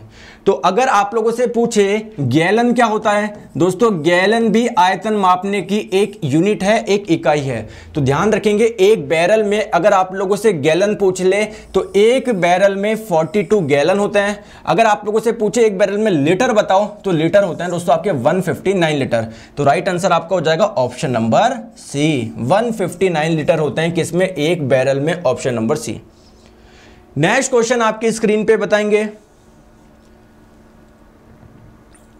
Speaker 1: तो अगर आप लोगों से पूछे गैलन क्या होता है दोस्तों गैलन भी आयतन मापने की एक यूनिट है एक इकाई है तो ध्यान रखेंगे एक बैरल में अगर आप लोगों से गैलन पूछ ले तो एक बैरल में 42 गैलन होते हैं अगर आप लोगों से पूछे एक बैरल में लीटर बताओ तो लीटर होते हैं दोस्तों आपके वन लीटर तो राइट आंसर आपका हो जाएगा option number C one litre होते हैं किसमें एक बैरल में option number C next question आपकी स्क्रीन पे बताएंगे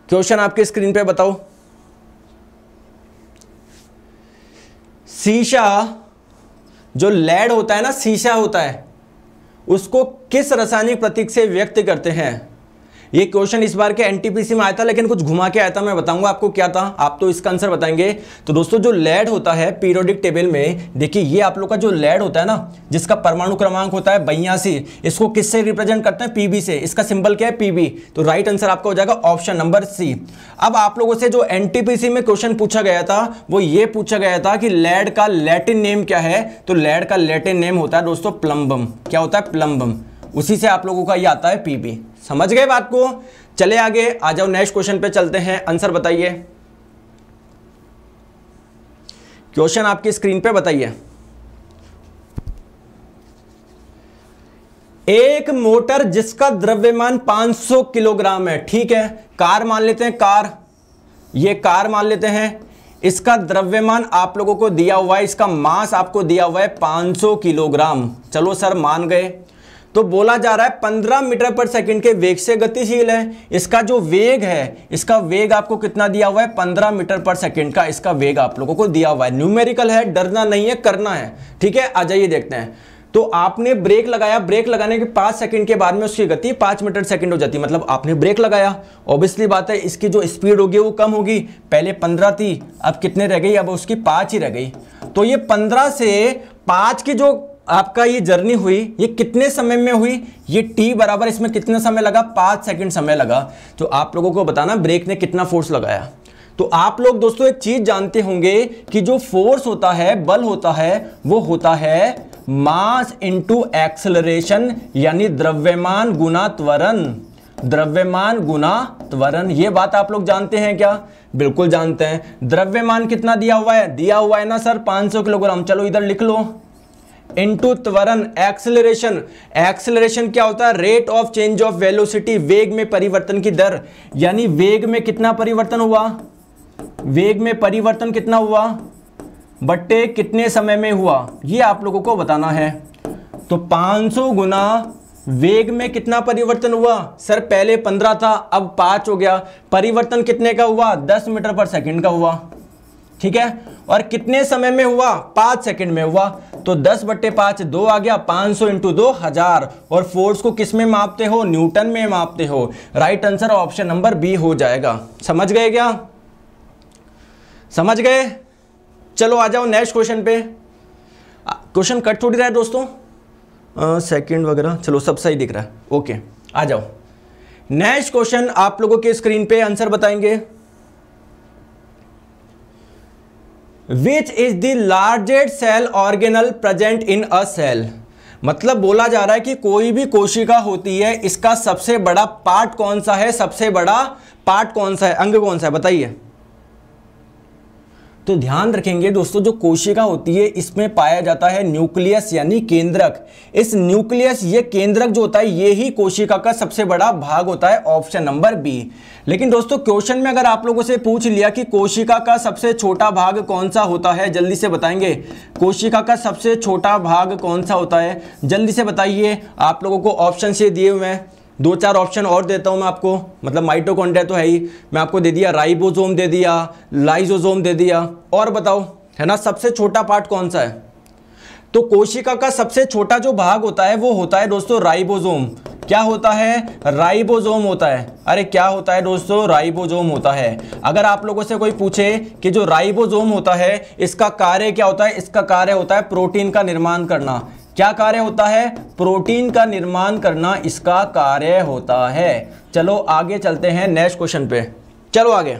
Speaker 1: क्वेश्चन आपके स्क्रीन पे बताओ शीशा जो लेड होता है ना शीशा होता है उसको किस रासायनिक प्रतीक से व्यक्त करते हैं ये क्वेश्चन इस बार के एनटीपीसी में आया था लेकिन कुछ घुमा के आया था मैं बताऊंगा आपको क्या था आप तो इसका आंसर बताएंगे तो दोस्तों जो लेड होता है पीरियोडिक टेबल में देखिए ये आप लोग का जो लेड होता है ना जिसका परमाणु क्रमांक होता है बयासी इसको किससे रिप्रेजेंट करते हैं पीबी से इसका सिंबल क्या है पीबी तो राइट आंसर आपका हो जाएगा ऑप्शन नंबर सी अब आप लोगों से जो एन में क्वेश्चन पूछा गया था वो ये पूछा गया था कि लेड का लेटिन नेम क्या है तो लेड का लेटिन नेम होता है दोस्तों प्लम्बम क्या होता है प्लम्बम उसी से आप लोगों का ये आता है पीबी समझ गए बात को चले आगे आ जाओ नेक्स्ट क्वेश्चन पे चलते हैं आंसर बताइए क्वेश्चन आपकी स्क्रीन पे बताइए एक मोटर जिसका द्रव्यमान 500 किलोग्राम है ठीक है कार मान लेते हैं कार ये कार मान लेते हैं इसका द्रव्यमान आप लोगों को दिया हुआ है इसका मास आपको दिया हुआ है 500 किलोग्राम चलो सर मान गए तो बोला जा रहा है 15 मीटर पर सेकंड के वेग से गतिशील है इसका जो वेग है इसका वेग आपको कितना दिया हुआ है 15 मीटर पर सेकंड का इसका वेग आप लोगों को दिया हुआ है न्यूमेरिकल है डरना नहीं है करना है ठीक है आ जाइए देखते हैं तो आपने ब्रेक लगाया ब्रेक लगाने के पांच सेकंड के बाद में उसकी गति पांच मीटर सेकंड हो जाती मतलब आपने ब्रेक लगाया ऑब्वियसली बात है इसकी जो स्पीड होगी वो कम होगी पहले पंद्रह थी अब कितने रह गई अब उसकी पांच ही रह गई तो ये पंद्रह से पांच की जो आपका ये जर्नी हुई ये कितने समय में हुई ये टी बराबर इसमें कितना समय लगा पाँच सेकंड समय लगा तो आप लोगों को बताना ब्रेक ने कितना फोर्स लगाया तो आप लोग दोस्तों एक चीज़ जानते होंगे कि जो फोर्स होता है बल होता है वो होता है मास इंटू एक्सलरेशन यानी द्रव्यमान गुना त्वरण द्रव्यमान गुना त्वरण ये बात आप लोग जानते हैं क्या बिल्कुल जानते हैं द्रव्यमान कितना दिया हुआ है दिया हुआ है ना सर 500 किलोग्राम चलो इधर लिख लो इंटू त्वरण एक्सेलरेशन एक्सेलरेशन क्या होता है rate of change of velocity वेग में परिवर्तन की दर यानी वेग में कितना परिवर्तन हुआ वेग में परिवर्तन कितना हुआ बट्टे कितने समय में हुआ ये आप लोगों को बताना है तो 500 गुना वेग में कितना परिवर्तन हुआ सर पहले 15 था अब 5 हो गया परिवर्तन कितने का हुआ 10 मीटर पर सेकंड का हुआ ठीक है और कितने समय में हुआ पांच सेकंड में हुआ तो दस बट्टे पांच दो आ गया पांच सौ इंटू दो हज़ार और फोर्स को किस में मापते हो न्यूटन में मापते हो right answer option number B हो जाएगा समझ गए क्या समझ गए चलो आ जाओ नेक्स्ट क्वेश्चन पे क्वेश्चन कट थोड़ी रहा है दोस्तों सेकंड वगैरह चलो सब सही दिख रहा है ओके आ जाओ नेक्स्ट क्वेश्चन आप लोगों के स्क्रीन पे आंसर बताएंगे which is the largest cell organelle present in a cell मतलब बोला जा रहा है कि कोई भी कोशिका होती है इसका सबसे बड़ा पार्ट कौन सा है सबसे बड़ा पार्ट कौन सा है अंग कौन सा है बताइए तो ध्यान रखेंगे दोस्तों जो कोशिका होती है इसमें पाया जाता है न्यूक्लियस यानी केंद्रक इस न्यूक्लियस ये केंद्रक जो होता है ये ही कोशिका का सबसे बड़ा भाग होता है ऑप्शन नंबर बी लेकिन दोस्तों क्वेश्चन में अगर आप लोगों से पूछ लिया कि कोशिका का सबसे छोटा भाग कौन सा होता है जल्दी से बताएंगे कोशिका का सबसे छोटा भाग कौन सा होता है जल्दी से बताइए आप लोगों को ऑप्शन से दिए हुए हैं दो चार ऑप्शन और देता हूँ मैं आपको मतलब माइटोकॉन्ड्रिया तो है ही मैं आपको दे दिया राइबोसोम दे दिया लाइजोसोम दे दिया और बताओ है ना सबसे छोटा पार्ट कौन सा है तो कोशिका का सबसे छोटा जो भाग होता है वो होता है दोस्तों राइबोजोम क्या होता है राइबोजोम होता है अरे क्या होता है दोस्तों राइबोजोम होता है अगर आप लोगों से कोई पूछे कि जो राइबोजोम होता है इसका कार्य क्या होता है इसका कार्य होता है प्रोटीन का निर्माण करना क्या कार्य होता है प्रोटीन का निर्माण करना इसका कार्य होता है चलो आगे चलते हैं नेक्स्ट क्वेश्चन पे चलो आगे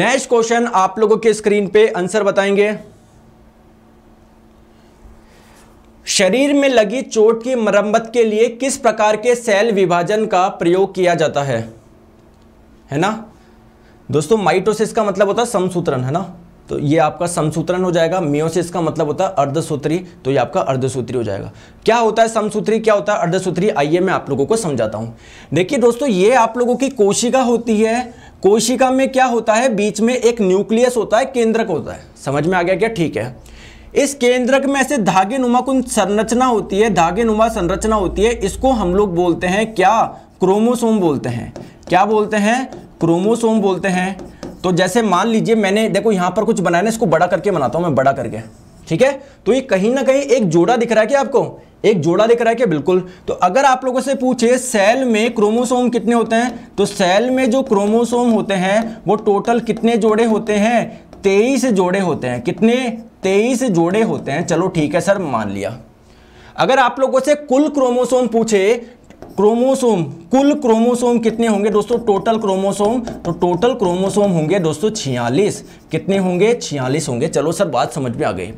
Speaker 1: नेक्स्ट क्वेश्चन आप लोगों के स्क्रीन पे आंसर बताएंगे शरीर में लगी चोट की मरम्मत के लिए किस प्रकार के सेल विभाजन का प्रयोग किया जाता है है ना दोस्तों माइटोसिस का मतलब होता है समसूत्रण है ना तो ये आपका समसूत्रण हो जाएगा मियोसिस का मतलब होता है अर्धसूत्री तो ये आपका अर्धसूत्री हो जाएगा क्या होता है समसूत्री क्या होता है अर्धसूत्री आइए मैं आप लोगों को समझाता हूँ देखिए दोस्तों ये आप लोगों की कोशिका होती है कोशिका में क्या होता है बीच में एक न्यूक्लियस होता है केंद्रक होता है समझ में आ गया क्या ठीक है इस केंद्रक में ऐसे धागे नुमा कुछ संरचना होती है धागे नुमा संरचना होती है इसको हम लोग बोलते हैं क्या क्रोमोसोम बोलते हैं क्या बोलते हैं क्रोमोसोम बोलते हैं तो जैसे मान लीजिए मैंने देखो यहां पर कुछ बनाया ना इसको बड़ा करके बनाता हूं मैं बड़ा करके ठीक है तो ये कहीं ना कहीं एक जोड़ा दिख रहा है क्या आपको एक जोड़ा दिख रहा है क्या बिल्कुल तो अगर आप लोगों से पूछे सेल में क्रोमोसोम कितने होते हैं तो सेल में जो क्रोमोसोम होते हैं वो टोटल कितने जोड़े होते हैं तेईस जोड़े होते हैं कितने तेईस जोड़े होते हैं चलो ठीक है सर मान लिया अगर आप लोगों से कुल क्रोमोसोम पूछे क्रोमोसोम कुल क्रोमोसोम कितने होंगे दोस्तों टोटल क्रोमोसोम तो टोटल क्रोमोसोम होंगे दोस्तों छियालीस कितने होंगे छियालीस होंगे चलो सर बात समझ में आ गई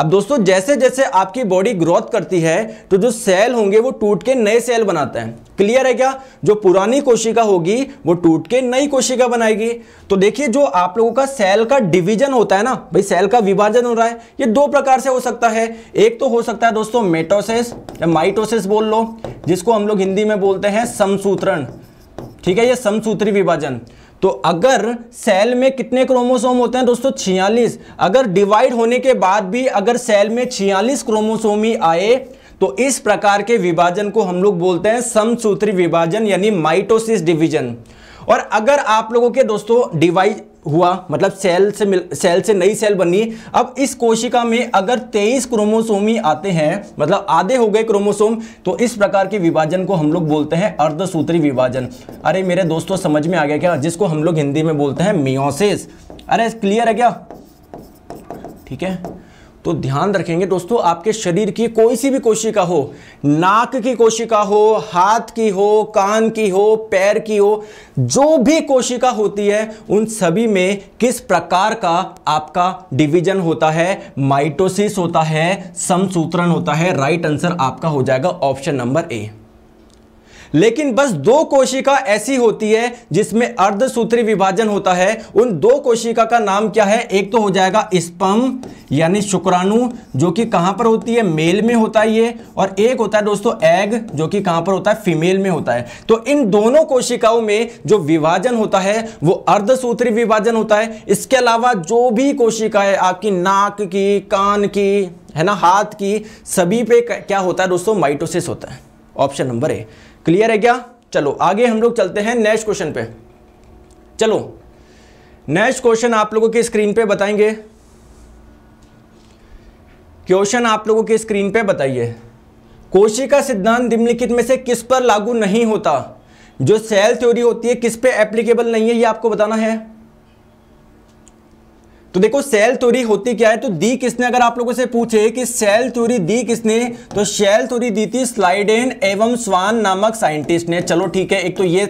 Speaker 1: अब दोस्तों जैसे जैसे आपकी बॉडी ग्रोथ करती है तो जो सेल होंगे वो टूट के नए सेल बनाते हैं क्लियर है क्या जो पुरानी कोशिका होगी वो टूट के नई कोशिका बनाएगी तो देखिए जो आप लोगों का सेल का डिवीजन होता है ना भाई सेल का विभाजन हो रहा है ये दो प्रकार से हो सकता है एक तो हो सकता है दोस्तों मेटोसिस या माइटोसिस बोल लो जिसको हम लोग हिंदी में बोलते हैं समसूत्रण ठीक है ये समसूत्री विभाजन तो अगर सेल में कितने क्रोमोसोम होते हैं दोस्तों छियालीस अगर डिवाइड होने के बाद भी अगर सेल में छियालीस क्रोमोसोम ही आए तो इस प्रकार के विभाजन को हम लोग बोलते हैं समसूत्री विभाजन यानी माइटोसिस डिवीजन और अगर आप लोगों के दोस्तों डिवाइड हुआ मतलब सेल से मिल सेल से नई सेल बनी अब इस कोशिका में अगर 23 क्रोमोसोम ही आते हैं मतलब आधे हो गए क्रोमोसोम तो इस प्रकार के विभाजन को हम लोग बोलते हैं अर्धसूत्री विभाजन अरे मेरे दोस्तों समझ में आ गया क्या जिसको हम लोग हिंदी में बोलते हैं मियोसिस अरे क्लियर है क्या ठीक है तो ध्यान रखेंगे दोस्तों आपके शरीर की कोई सी भी कोशिका हो नाक की कोशिका हो हाथ की हो कान की हो पैर की हो जो भी कोशिका होती है उन सभी में किस प्रकार का आपका डिवीजन होता है माइटोसिस होता है समसूत्रण होता है राइट आंसर आपका हो जाएगा ऑप्शन नंबर ए लेकिन बस दो कोशिका ऐसी होती है जिसमें अर्धसूत्री विभाजन होता है उन दो कोशिका का नाम क्या है एक तो हो जाएगा स्पम यानी शुक्राणु जो कि कहां पर होती है मेल में होता है ये और एक होता है दोस्तों एग जो कि कहां पर होता है फीमेल में होता है तो इन दोनों कोशिकाओं में जो विभाजन होता है वो अर्धसूत्री विभाजन होता है इसके अलावा जो भी कोशिका है आपकी नाक की कान की है ना हाथ की सभी पे क्या होता है दोस्तों माइटोसिस होता है ऑप्शन नंबर ए क्लियर है क्या चलो आगे हम लोग चलते हैं नेक्स्ट क्वेश्चन पे चलो नेक्स्ट क्वेश्चन आप लोगों की स्क्रीन पे बताएंगे क्वेश्चन आप लोगों की स्क्रीन पे बताइए कोशिका सिद्धांत निम्नलिखित में से किस पर लागू नहीं होता जो सेल थ्योरी होती है किस पे एप्लीकेबल नहीं है ये आपको बताना है तो देखो सेल थ्योरी होती क्या है तो दी किसने अगर आप लोगों से पूछे कि सेल थ्योरी दी किसने तो सेल थ्योरी दी थी स्लाइडेन एवं स्वान नामक साइंटिस्ट ने चलो ठीक है एक तो ये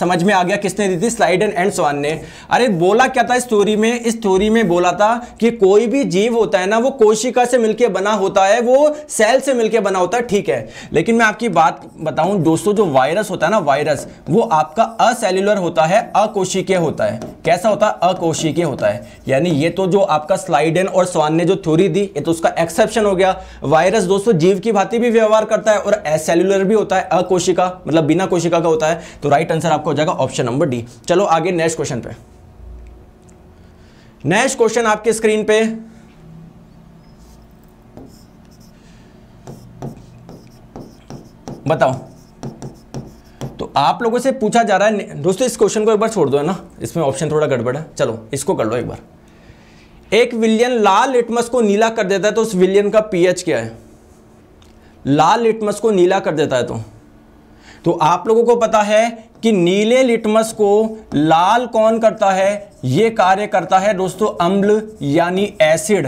Speaker 1: समझ में आ गया किसने दी थी स्लाइड एंड एंड स्वान ने अरे बोला क्या था इस थ्योरी में इस थ्योरी में बोला था कि कोई भी जीव होता है ना वो कोशिका से मिलकर बना होता है वो सेल से मिलकर बना होता है ठीक है लेकिन मैं आपकी बात बताऊं दोस्तों जो वायरस होता है ना वायरस वो आपका असेल्युलर होता है अकोशिकीय होता है कैसा होता है अकोशिकीय होता है यानी ये तो जो आपका स्लाइडन और स्वान ने जो थ्योरी दी ये तो उसका एक्सेप्शन हो गया वायरस दोस्तों जीव की भांति भी व्यवहार करता है और असेल्युलर भी होता है अकोशिका मतलब बिना कोशिका का होता है तो राइट आंसर आंसर आपका हो जाएगा ऑप्शन नंबर डी चलो आगे नेक्स्ट क्वेश्चन पे नेक्स्ट क्वेश्चन आपके स्क्रीन पे बताओ तो आप लोगों से पूछा जा रहा है दोस्तों इस क्वेश्चन को एक बार छोड़ दो है ना इसमें ऑप्शन थोड़ा गड़बड़ है चलो इसको कर लो एक बार एक विलियन लाल लिटमस को नीला कर देता है तो उस विलियन का पीएच क्या है लाल लिटमस को नीला कर देता है तो तो आप लोगों को पता है कि नीले लिटमस को लाल कौन करता है ये कार्य करता है दोस्तों अम्ल यानी एसिड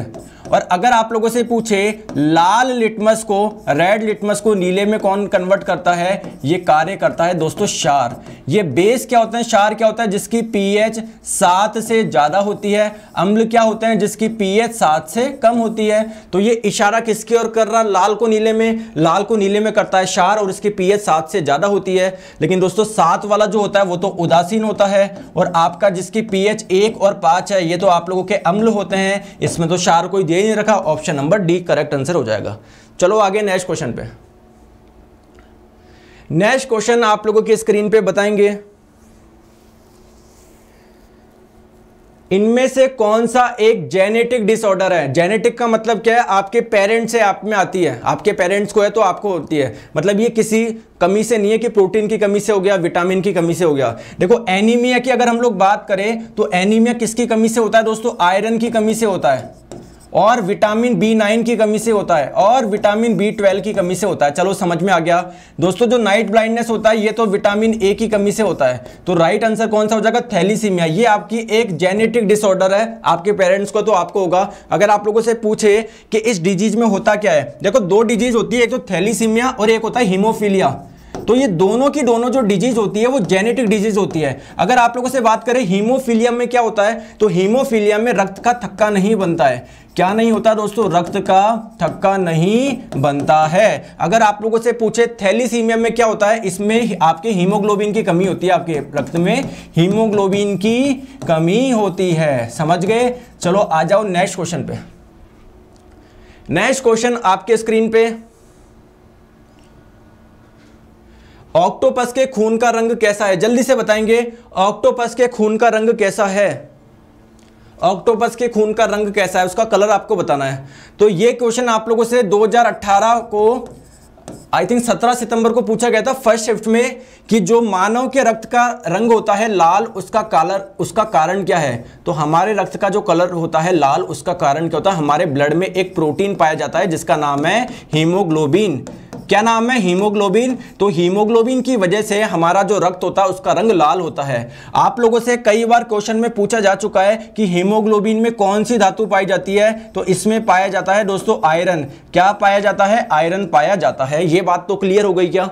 Speaker 1: और अगर आप लोगों से पूछे लाल लिटमस को रेड लिटमस को नीले में कौन कन्वर्ट करता है ये कार्य करता है दोस्तों शार ये बेस क्या होता है शार क्या होता है जिसकी पीएच सात से ज़्यादा होती है अम्ल क्या होते हैं जिसकी पीएच सात से कम होती है तो ये इशारा किसकी ओर कर रहा लाल को नीले में लाल को नीले में करता है शार और इसकी पीएच सात से ज़्यादा होती है लेकिन दोस्तों सात वाला जो होता है वो तो उदासीन होता है और आपका जिसकी पीएच एक और पांच है ये तो आप लोगों के अम्ल होते हैं इसमें तो शार कोई यही नहीं रखा option number D correct answer हो जाएगा चलो आगे नेक्स्ट क्वेश्चन पे नेक्स्ट क्वेश्चन आप लोगों की स्क्रीन पे बताएंगे इनमें से कौन सा एक जेनेटिक डिसऑर्डर है जेनेटिक का मतलब क्या है आपके पेरेंट्स से आप में आती है आपके पेरेंट्स को है तो आपको होती है मतलब ये किसी कमी से नहीं है कि प्रोटीन की कमी से हो गया विटामिन की कमी से हो गया देखो एनीमिया की अगर हम लोग बात करें तो एनीमिया किसकी कमी से होता है दोस्तों आयरन की कमी से होता है और विटामिन बी नाइन की कमी से होता है और विटामिन बी ट्वेल्व की कमी से होता है चलो समझ में आ गया दोस्तों जो नाइट ब्लाइंडनेस होता है ये तो विटामिन ए की कमी से होता है तो राइट आंसर कौन सा हो जाएगा थैलीसीमिया ये आपकी एक जेनेटिक डिसऑर्डर है आपके पेरेंट्स को तो आपको होगा अगर आप लोगों से पूछे कि इस डिजीज में होता क्या है देखो दो डिजीज होती है एक तो थैलीसीमिया और एक होता है हीमोफीलिया तो ये दोनों की दोनों जो डिजीज होती है वो जेनेटिक डिजीज होती है अगर आप लोगों से बात करें हीमोफीलियम में क्या होता है तो हीमोफीलिया में रक्त का थक्का नहीं बनता है क्या नहीं होता दोस्तों रक्त का थक्का नहीं बनता है अगर आप लोगों से पूछे थैलीसीमिया में क्या होता है इसमें आपके हीमोग्लोबिन की कमी होती है आपके रक्त में हीमोग्लोबिन की कमी होती है समझ गए चलो आ जाओ नेक्स्ट क्वेश्चन पे नेक्स्ट क्वेश्चन आपके स्क्रीन पे ऑक्टोपस के खून का रंग कैसा है जल्दी से बताएंगे ऑक्टोपस के खून का रंग कैसा है ऑक्टोपस के खून का रंग कैसा है उसका कलर आपको बताना है तो ये क्वेश्चन आप लोगों से 2018 को आई थिंक 17 सितंबर को पूछा गया था फर्स्ट शिफ्ट में कि जो मानव के रक्त का रंग होता है लाल उसका कलर उसका कारण क्या है तो हमारे रक्त का जो कलर होता है लाल उसका कारण क्या होता है हमारे ब्लड में एक प्रोटीन पाया जाता है जिसका नाम है हीमोग्लोबिन क्या नाम है हीमोग्लोबिन तो हीमोग्लोबिन की वजह से हमारा जो रक्त होता है उसका रंग लाल होता है आप लोगों से कई बार क्वेश्चन में पूछा जा चुका है कि हीमोग्लोबिन में कौन सी धातु पाई जाती है तो इसमें पाया जाता है दोस्तों आयरन क्या पाया जाता है आयरन पाया जाता है ये बात तो क्लियर हो गई क्या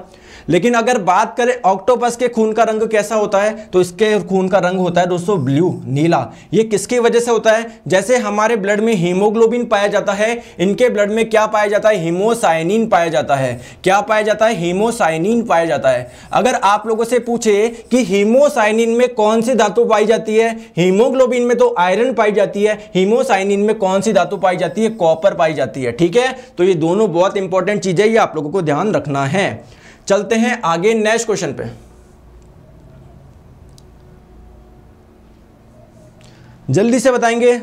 Speaker 1: लेकिन अगर बात करें ऑक्टोपस के खून का रंग कैसा होता है तो इसके खून का रंग होता है दोस्तों ब्लू नीला ये किसकी वजह से होता है जैसे हमारे ब्लड में हीमोग्लोबिन पाया जाता है इनके ब्लड में क्या पाया जाता है हीमोसाइनिन पाया जाता है क्या पाया जाता है हीमोसाइनिन पाया जाता है अगर आप लोगों से पूछे कि हीमोसाइनिन में कौन सी धातु पाई जाती है हीमोग्लोबिन में तो आयरन पाई जाती है हीमोसाइनिन में कौन सी धातु पाई जाती है कॉपर पाई जाती है ठीक है तो ये दोनों बहुत इंपॉर्टेंट चीज़ है ये आप लोगों को ध्यान रखना है चलते हैं आगे नेक्स्ट क्वेश्चन पे जल्दी से बताएंगे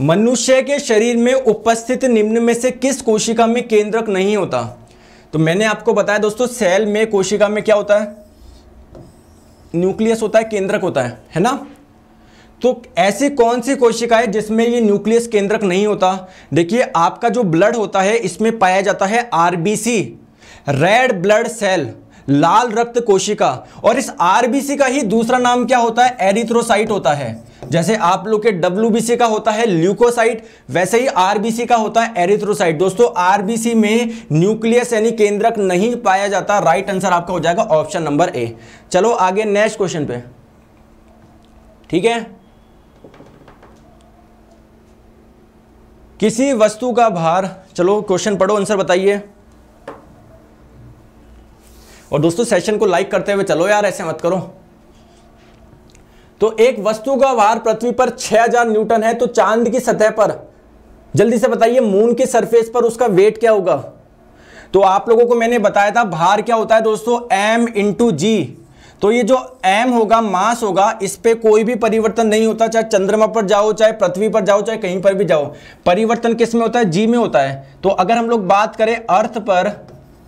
Speaker 1: मनुष्य के शरीर में उपस्थित निम्न में से किस कोशिका में केंद्रक नहीं होता तो मैंने आपको बताया दोस्तों सेल में कोशिका में क्या होता है न्यूक्लियस होता है केंद्रक होता है है ना तो ऐसी कौन सी कोशिकाएं जिसमें ये न्यूक्लियस केंद्रक नहीं होता देखिए आपका जो ब्लड होता है इसमें पाया जाता है आरबीसी रेड ब्लड सेल लाल रक्त कोशिका और इस आरबीसी का ही दूसरा नाम क्या होता है एरिथ्रोसाइट होता है जैसे आप लोग के डब्ल्यू का होता है ल्यूकोसाइट वैसे ही आरबीसी का होता है एरिथ्रोसाइट दोस्तों आरबीसी में न्यूक्लियस यानी केंद्रक नहीं पाया जाता राइट आंसर आपका हो जाएगा ऑप्शन नंबर ए चलो आगे नेक्स्ट क्वेश्चन पे ठीक है किसी वस्तु का भार चलो क्वेश्चन पढ़ो आंसर बताइए और दोस्तों सेशन को लाइक करते हुए चलो यार ऐसे मत करो तो एक वस्तु का भार पृथ्वी पर 6000 न्यूटन है तो चांद की सतह पर जल्दी से बताइए मून की सरफेस पर उसका वेट क्या होगा तो आप लोगों को मैंने बताया था भार क्या होता है दोस्तों एम इंटू जी तो ये जो एम होगा मास होगा इस पर कोई भी परिवर्तन नहीं होता चाहे चंद्रमा पर जाओ चाहे पृथ्वी पर जाओ चाहे कहीं पर भी जाओ परिवर्तन किस में होता है जी में होता है तो अगर हम लोग बात करें अर्थ पर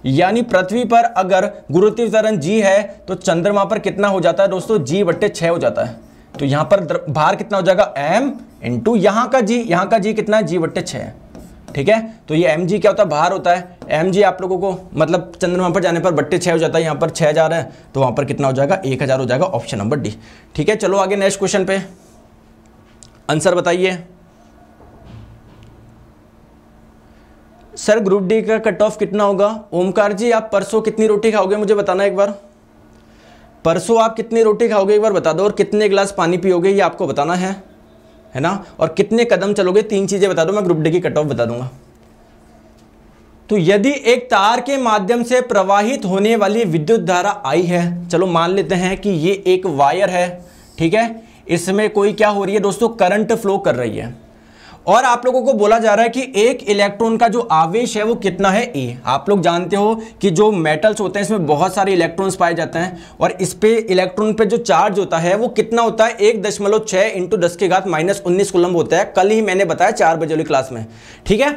Speaker 1: यानी पृथ्वी पर अगर गुरुत्वाकर्षण जी है तो चंद्रमा पर कितना हो जाता है दोस्तों जी बट्टे छः हो जाता है तो यहाँ पर भार कितना हो जाएगा एम इंटू यहाँ का जी यहाँ का जी कितना है जी बट्टे छः ठीक है तो ये एम क्या होता है बाहर होता है एम आप लोगों को मतलब चंद्रमा पर जाने पर बट्टे छः हो जाता है यहाँ पर छः हज़ार है तो वहाँ पर कितना हो जाएगा एक हज़ार हो जाएगा ऑप्शन नंबर डी ठीक है चलो आगे नेक्स्ट क्वेश्चन पे आंसर बताइए सर ग्रुप डी का कट ऑफ कितना होगा ओमकार जी आप परसों कितनी रोटी खाओगे मुझे बताना एक बार परसों आप कितनी रोटी खाओगे एक बार बता दो और कितने गिलास पानी पियोगे ये आपको बताना है है ना और कितने कदम चलोगे तीन चीज़ें बता दो मैं ग्रुप डी की कट ऑफ बता दूंगा तो यदि एक तार के माध्यम से प्रवाहित होने वाली विद्युत धारा आई है चलो मान लेते हैं कि ये एक वायर है ठीक है इसमें कोई क्या हो रही है दोस्तों करंट फ्लो कर रही है और आप लोगों को बोला जा रहा है कि एक इलेक्ट्रॉन का जो आवेश है वो कितना है ए आप लोग जानते हो कि जो मेटल्स होते हैं इसमें बहुत सारे इलेक्ट्रॉन्स पाए जाते हैं और इस पे इलेक्ट्रॉन पे जो चार्ज होता है वो कितना होता है एक दशमलव छः इंटू दस के घात माइनस उन्नीस कुलम होता है कल ही मैंने बताया चार बजे वाली क्लास में ठीक है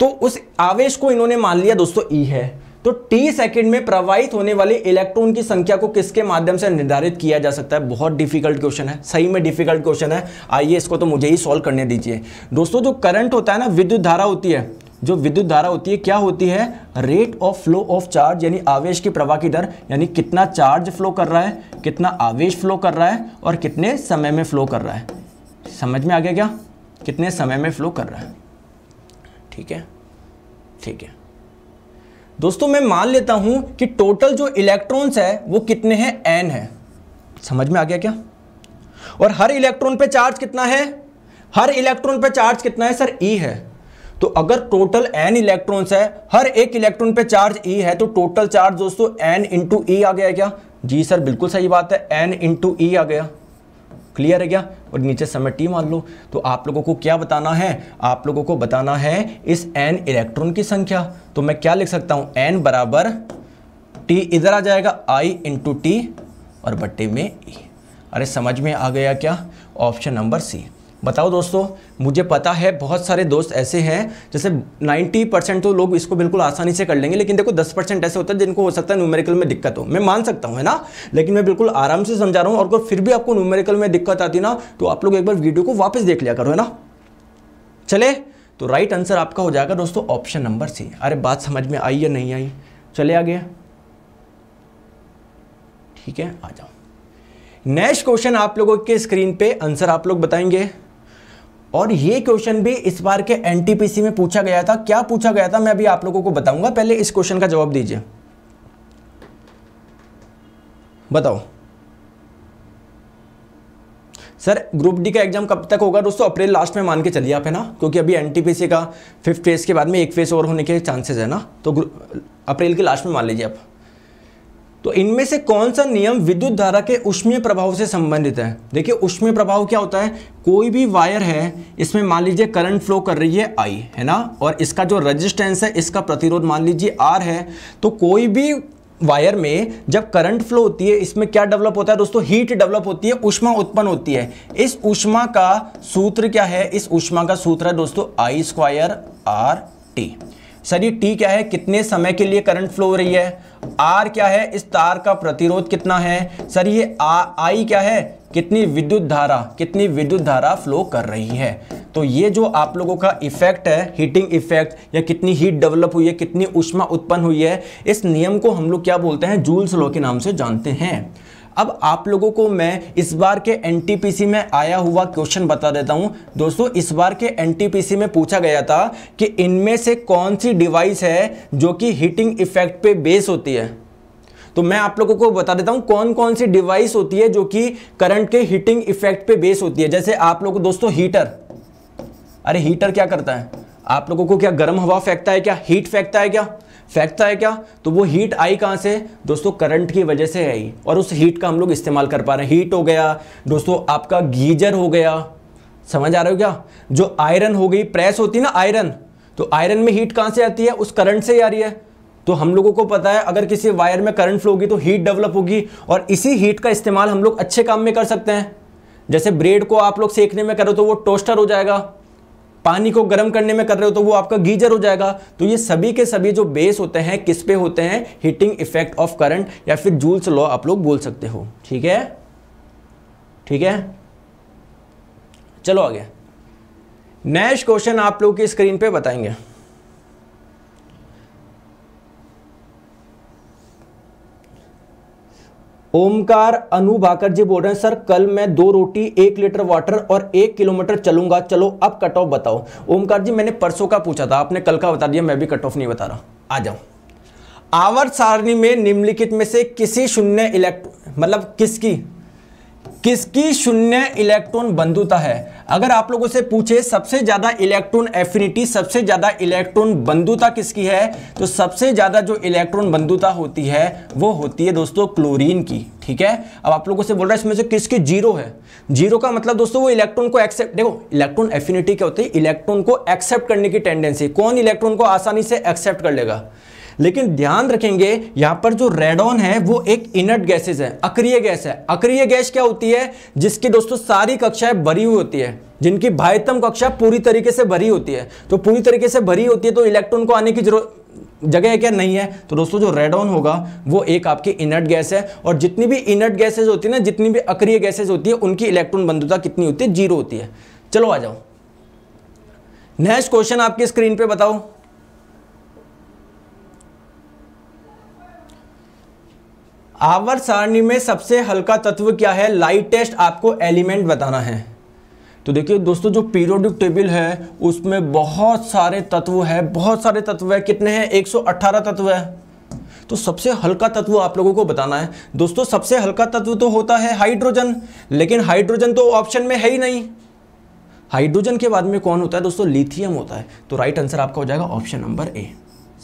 Speaker 1: तो उस आवेश को इन्होंने मान लिया दोस्तों ई e है तो टी सेकेंड में प्रवाहित होने वाले इलेक्ट्रॉन की संख्या को किसके माध्यम से निर्धारित किया जा सकता है बहुत डिफिकल्ट क्वेश्चन है सही में डिफिकल्ट क्वेश्चन है आइए इसको तो मुझे ही सॉल्व करने दीजिए दोस्तों जो करंट होता है ना विद्युत धारा होती है जो विद्युत धारा होती है क्या होती है rate of flow of charge यानी आवेश की प्रवाह की दर यानी कितना चार्ज फ्लो कर रहा है कितना आवेश फ्लो कर रहा है और कितने समय में फ्लो कर रहा है समझ में आ गया क्या कितने समय में फ्लो कर रहा है ठीक है ठीक है दोस्तों मैं मान लेता हूं कि टोटल जो इलेक्ट्रॉन्स है वो कितने हैं एन है समझ में आ गया क्या और हर इलेक्ट्रॉन पे चार्ज कितना है हर इलेक्ट्रॉन पे चार्ज कितना है सर ई e है तो अगर टोटल एन इलेक्ट्रॉन्स है हर एक इलेक्ट्रॉन पे चार्ज ई e है तो टोटल चार्ज दोस्तों एन इंटू ई आ गया क्या जी सर बिल्कुल सही बात है एन इंटू ई आ गया क्लियर है क्या और नीचे समय टी मान लो तो आप लोगों को क्या बताना है आप लोगों को बताना है इस एन इलेक्ट्रॉन की संख्या तो मैं क्या लिख सकता हूँ एन बराबर टी इधर आ जाएगा आई इंटू टी और बट्टे में ई e। अरे समझ में आ गया क्या ऑप्शन नंबर सी बताओ दोस्तों मुझे पता है बहुत सारे दोस्त ऐसे हैं जैसे 90 परसेंट तो लोग इसको बिल्कुल आसानी से कर लेंगे लेकिन देखो 10 परसेंट ऐसे होता है जिनको हो सकता है न्यूमेरिकल में दिक्कत हो मैं मान सकता हूँ है ना लेकिन मैं बिल्कुल आराम से समझा रहा हूँ और फिर भी आपको न्यूमेरिकल में दिक्कत आती ना तो आप लोग एक बार वीडियो को वापस देख लिया करो है ना चले तो राइट आंसर आपका हो जाएगा दोस्तों ऑप्शन नंबर सी अरे बात समझ में आई या नहीं आई चले आ गया ठीक है आ जाओ नेक्स्ट क्वेश्चन आप लोगों के स्क्रीन पे आंसर आप लोग बताएंगे और ये क्वेश्चन भी इस बार के एनटीपीसी में पूछा गया था क्या पूछा गया था मैं अभी आप लोगों को बताऊंगा पहले इस क्वेश्चन का जवाब दीजिए बताओ सर ग्रुप डी का एग्जाम कब तक होगा दोस्तों अप्रैल लास्ट में मान के चलिए आप है ना क्योंकि अभी एनटीपीसी का फिफ्थ फेज के बाद में एक फेज और होने के चांसेस है ना तो अप्रैल के लास्ट में मान लीजिए आप तो इनमें से कौन सा नियम विद्युत धारा के उष्मीय प्रभाव से संबंधित है देखिए उष्मीय प्रभाव क्या होता है कोई भी वायर है इसमें मान लीजिए करंट फ्लो कर रही है आई है ना और इसका जो रेजिस्टेंस है इसका प्रतिरोध मान लीजिए आर है तो कोई भी वायर में जब करंट फ्लो होती है इसमें क्या डेवलप होता है दोस्तों हीट डेवलप होती है उष्मा उत्पन्न होती है इस उष्मा का सूत्र क्या है इस उष्मा का सूत्र है दोस्तों I square R T sir ये टी क्या है कितने समय के लिए करंट फ्लो हो रही है आर क्या है इस तार का प्रतिरोध कितना है सर ये आई क्या है कितनी विद्युत धारा कितनी विद्युत धारा फ्लो कर रही है तो ये जो आप लोगों का इफेक्ट है हीटिंग इफेक्ट या कितनी हीट डेवलप हुई है कितनी उष्मा उत्पन्न हुई है इस नियम को हम लोग क्या बोलते हैं जूल्स लॉ के नाम से जानते हैं अब आप लोगों को मैं इस बार के एनटीपीसी में आया हुआ क्वेश्चन बता देता हूं दोस्तों इस बार के एनटीपीसी में पूछा गया था कि इनमें से कौन सी डिवाइस है जो कि हीटिंग इफेक्ट पे बेस होती है तो मैं आप लोगों को बता देता हूं कौन कौन सी डिवाइस होती है जो कि करंट के हीटिंग इफेक्ट पे बेस होती है जैसे आप लोग दोस्तों हीटर अरे हीटर क्या करता है आप लोगों को क्या गर्म हवा फेंकता है क्या हीट फेंकता है क्या फेंकता है क्या तो वो हीट आई कहाँ से दोस्तों करंट की वजह से आई और उस हीट का हम लोग इस्तेमाल कर पा रहे हैं हीट हो गया दोस्तों आपका गीजर हो गया समझ आ रहे हो क्या जो आयरन हो गई प्रेस होती है ना आयरन तो आयरन में हीट कहाँ से आती है उस करंट से ही आ रही है तो हम लोगों को पता है अगर किसी वायर में करंट फ्लो होगी तो हीट डेवलप होगी और इसी हीट का इस्तेमाल हम लोग अच्छे काम में कर सकते हैं जैसे ब्रेड को आप लोग सेकने में करो तो वो टोस्टर हो जाएगा पानी को गर्म करने में कर रहे हो तो वो आपका गीजर हो जाएगा तो ये सभी के सभी जो बेस होते हैं किस पे होते हैं हीटिंग इफेक्ट ऑफ करंट या फिर जूल्स लॉ आप लोग बोल सकते हो ठीक है ठीक है चलो आगे नेक्स्ट क्वेश्चन आप लोग की स्क्रीन पे बताएंगे ओमकार अनु भाकर जी बोल रहे हैं सर कल मैं दो रोटी एक लीटर वाटर और एक किलोमीटर चलूंगा चलो अब कट ऑफ बताओ ओमकार जी मैंने परसों का पूछा था आपने कल का बता दिया मैं भी कट ऑफ नहीं बता रहा आ जाओ आवर्त सारणी में निम्नलिखित में से किसी शून्य इलेक्ट्रॉन मतलब किसकी किसकी शून्य इलेक्ट्रॉन बंधुता है अगर आप लोगों से पूछे सबसे ज़्यादा इलेक्ट्रॉन एफिनिटी सबसे ज़्यादा इलेक्ट्रॉन बंधुता किसकी है तो सबसे ज़्यादा जो इलेक्ट्रॉन बंधुता होती है वो होती है दोस्तों क्लोरीन की ठीक है अब आप लोगों से बोल रहा है इसमें से किसकी जीरो है जीरो का मतलब दोस्तों वो इलेक्ट्रॉन को एक्सेप्ट देखो इलेक्ट्रॉन एफिनिटी क्या होती है इलेक्ट्रॉन को एक्सेप्ट करने की टेंडेंसी कौन इलेक्ट्रॉन को आसानी से एक्सेप्ट कर लेगा लेकिन ध्यान रखेंगे यहां पर जो रेडॉन है वो एक इनर्ट गैसेज है अक्रिय गैस है अक्रिय गैस क्या होती है जिसकी दोस्तों सारी कक्षाएं भरी हुई होती है जिनकी भाईतम कक्षा पूरी तरीके से भरी होती है तो पूरी तरीके से भरी होती है तो इलेक्ट्रॉन को आने की जरूरत जगह है क्या नहीं है तो दोस्तों जो रेडॉन होगा वो एक आपकी इनर्ट गैस है और जितनी भी इनर्ट गैसेज होती है ना जितनी भी अक्रिय गैसेज होती है उनकी इलेक्ट्रॉन बंधुता कितनी होती है जीरो होती है चलो आ जाओ नेक्स्ट क्वेश्चन आपकी स्क्रीन पे बताओ आवर सारणी में सबसे हल्का तत्व क्या है लाइटेस्ट आपको एलिमेंट बताना है तो देखिए दोस्तों जो पीरियोडिक टेबल है उसमें बहुत सारे तत्व है बहुत सारे तत्व है कितने हैं 118 तत्व है तो सबसे हल्का तत्व आप लोगों को बताना है दोस्तों सबसे हल्का तत्व तो होता है हाइड्रोजन लेकिन हाइड्रोजन तो ऑप्शन में है ही नहीं हाइड्रोजन के बाद में कौन होता है दोस्तों लिथियम होता है तो राइट आंसर आपका हो जाएगा ऑप्शन नंबर ए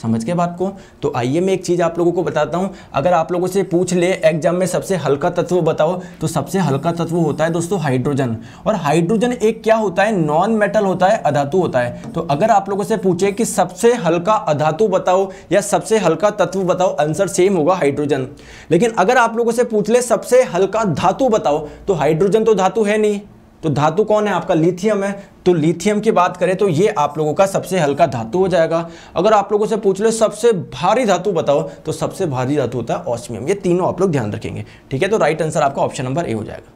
Speaker 1: समझ के बात को तो आइए मैं एक चीज़ आप लोगों को बताता हूँ अगर आप लोगों से पूछ ले एग्जाम में सबसे हल्का तत्व बताओ तो सबसे हल्का तत्व होता है दोस्तों हाइड्रोजन और हाइड्रोजन एक क्या होता है नॉन मेटल होता है अधातु होता है तो अगर आप लोगों से पूछे कि सबसे हल्का अधातु बताओ या सबसे हल्का तत्व बताओ आंसर सेम होगा हाइड्रोजन लेकिन अगर आप लोगों से पूछ ले सबसे हल्का धातु बताओ तो हाइड्रोजन तो धातु है नहीं तो धातु कौन है आपका लिथियम है तो लिथियम की बात करें तो ये आप लोगों का सबसे हल्का धातु हो जाएगा अगर आप लोगों से पूछ लो सबसे भारी धातु बताओ तो सबसे भारी धातु होता है ऑस्मियम ये तीनों आप लोग ध्यान रखेंगे ठीक है तो राइट आंसर आपका ऑप्शन नंबर ए हो जाएगा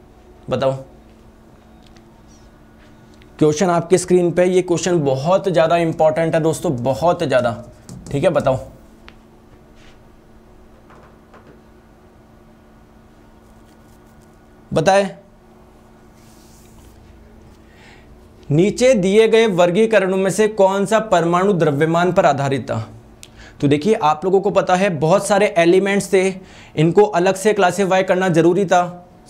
Speaker 1: बताओ क्वेश्चन आपके स्क्रीन पे ये क्वेश्चन बहुत ज़्यादा इंपॉर्टेंट है दोस्तों बहुत ज़्यादा ठीक है बताओ बताए नीचे दिए गए वर्गीकरणों में से कौन सा परमाणु द्रव्यमान पर आधारित था तो देखिए आप लोगों को पता है बहुत सारे एलिमेंट्स थे इनको अलग से क्लासीफाई करना ज़रूरी था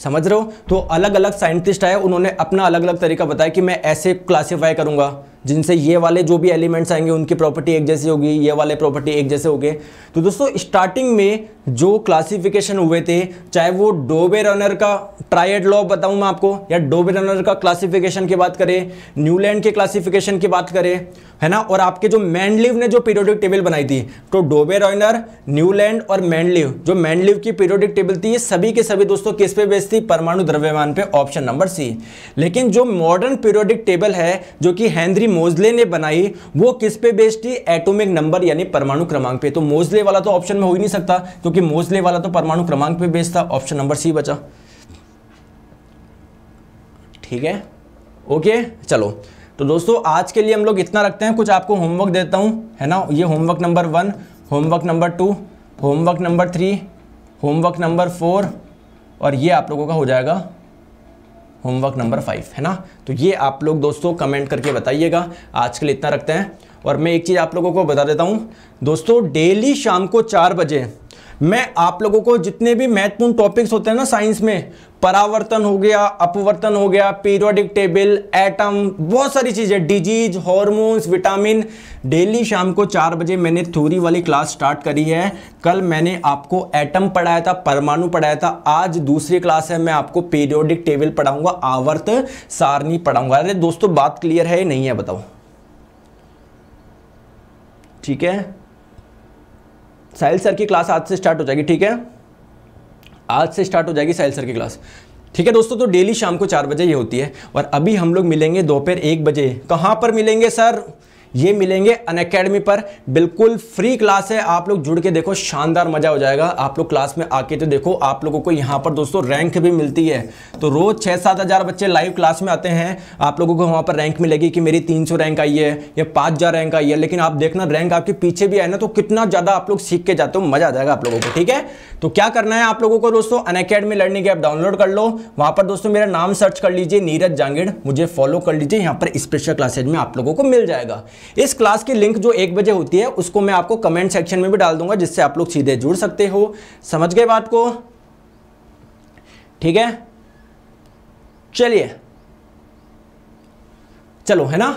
Speaker 1: समझ रहे हो तो अलग अलग साइंटिस्ट आए उन्होंने अपना अलग अलग तरीका बताया कि मैं ऐसे क्लासीफाई करूँगा जिनसे ये वाले जो भी एलिमेंट्स आएंगे उनकी प्रॉपर्टी एक जैसी होगी ये वाले प्रॉपर्टी एक जैसे हो गए तो दोस्तों स्टार्टिंग में जो क्लासिफिकेशन हुए थे चाहे वो डोबे रनर का ट्रायड लॉ बताऊं मैं आपको या डोबे रनर का क्लासिफिकेशन की बात करें न्यूलैंड के क्लासिफिकेशन की बात करें है ना और आपके जो मैंडलिव ने जो पीरियोडिक टेबल बनाई थी तो डोबे रॉयनर न्यूलैंड और मैंडलिव जो मैंडलिव की पीरियोडिक टेबल थी ये सभी के सभी दोस्तों किस पे बेस्ट थी परमाणु द्रव्यमान पे ऑप्शन नंबर सी लेकिन जो मॉडर्न पीरियोडिक टेबल है जो कि हैंनरी मोजले ने बनाई वो किस पे बेस्ड थी एटोमिक नंबर यानी परमाणु क्रमांक पे तो मोजले वाला तो ऑप्शन में हो ही नहीं सकता क्योंकि मोजले वाला तो परमाणु क्रमांक पे बेस्ट था ऑप्शन नंबर सी बचा ठीक है ओके चलो तो दोस्तों आज के लिए हम लोग इतना रखते हैं कुछ आपको होमवर्क देता हूँ है ना ये homework number one homework number two homework number three homework number four और ये आप लोगों का हो जाएगा होमवर्क नंबर फाइव है ना तो ये आप लोग दोस्तों कमेंट करके बताइएगा आज के लिए इतना रखते हैं और मैं एक चीज़ आप लोगों को बता देता हूँ दोस्तों डेली शाम को चार बजे मैं आप लोगों को जितने भी महत्वपूर्ण टॉपिक्स होते हैं ना साइंस में परावर्तन हो गया अपवर्तन हो गया पीरियोडिक टेबल एटम बहुत सारी चीज़ें डिजीज हॉर्मोन्स विटामिन डेली शाम को चार बजे मैंने थ्योरी वाली क्लास स्टार्ट करी है कल मैंने आपको एटम पढ़ाया था परमाणु पढ़ाया था आज दूसरी क्लास है मैं आपको पीरियोडिक टेबल पढ़ाऊंगा आवर्त सारणी पढ़ाऊंगा अरे दोस्तों बात क्लियर है नहीं है बताओ ठीक है साहिल सर की क्लास आज से स्टार्ट हो जाएगी ठीक है आज से स्टार्ट हो जाएगी साहिल सर की क्लास ठीक है दोस्तों तो डेली शाम को चार बजे ये होती है और अभी हम लोग मिलेंगे दोपहर एक बजे कहाँ पर मिलेंगे सर ये मिलेंगे अन अकेडमी पर बिल्कुल फ्री क्लास है आप लोग जुड़ के देखो शानदार मज़ा हो जाएगा आप लोग क्लास में आके तो देखो आप लोगों को यहाँ पर दोस्तों रैंक भी मिलती है तो रोज़ छः सात हज़ार बच्चे लाइव क्लास में आते हैं आप लोगों को वहाँ पर रैंक मिलेगी कि मेरी तीन सौ रैंक आई है या पाँच हज़ार रैंक आई है लेकिन आप देखना रैंक आपके पीछे भी आए ना तो कितना ज़्यादा आप लोग सीख के जाते हो मज़ा आ जाएगा आप लोगों को ठीक है तो क्या करना है आप लोगों को दोस्तों Unacademy learning app download कर लो वहाँ पर दोस्तों मेरा नाम सर्च कर लीजिए नीरज जांगिड़ मुझे फॉलो कर लीजिए यहाँ पर स्पेशल क्लासेज में आप लोगों को मिल जाएगा इस क्लास की लिंक जो एक बजे होती है उसको मैं आपको कमेंट सेक्शन में भी डाल दूंगा जिससे आप लोग सीधे जुड़ सकते हो समझ गए बात को ठीक है चलिए चलो है ना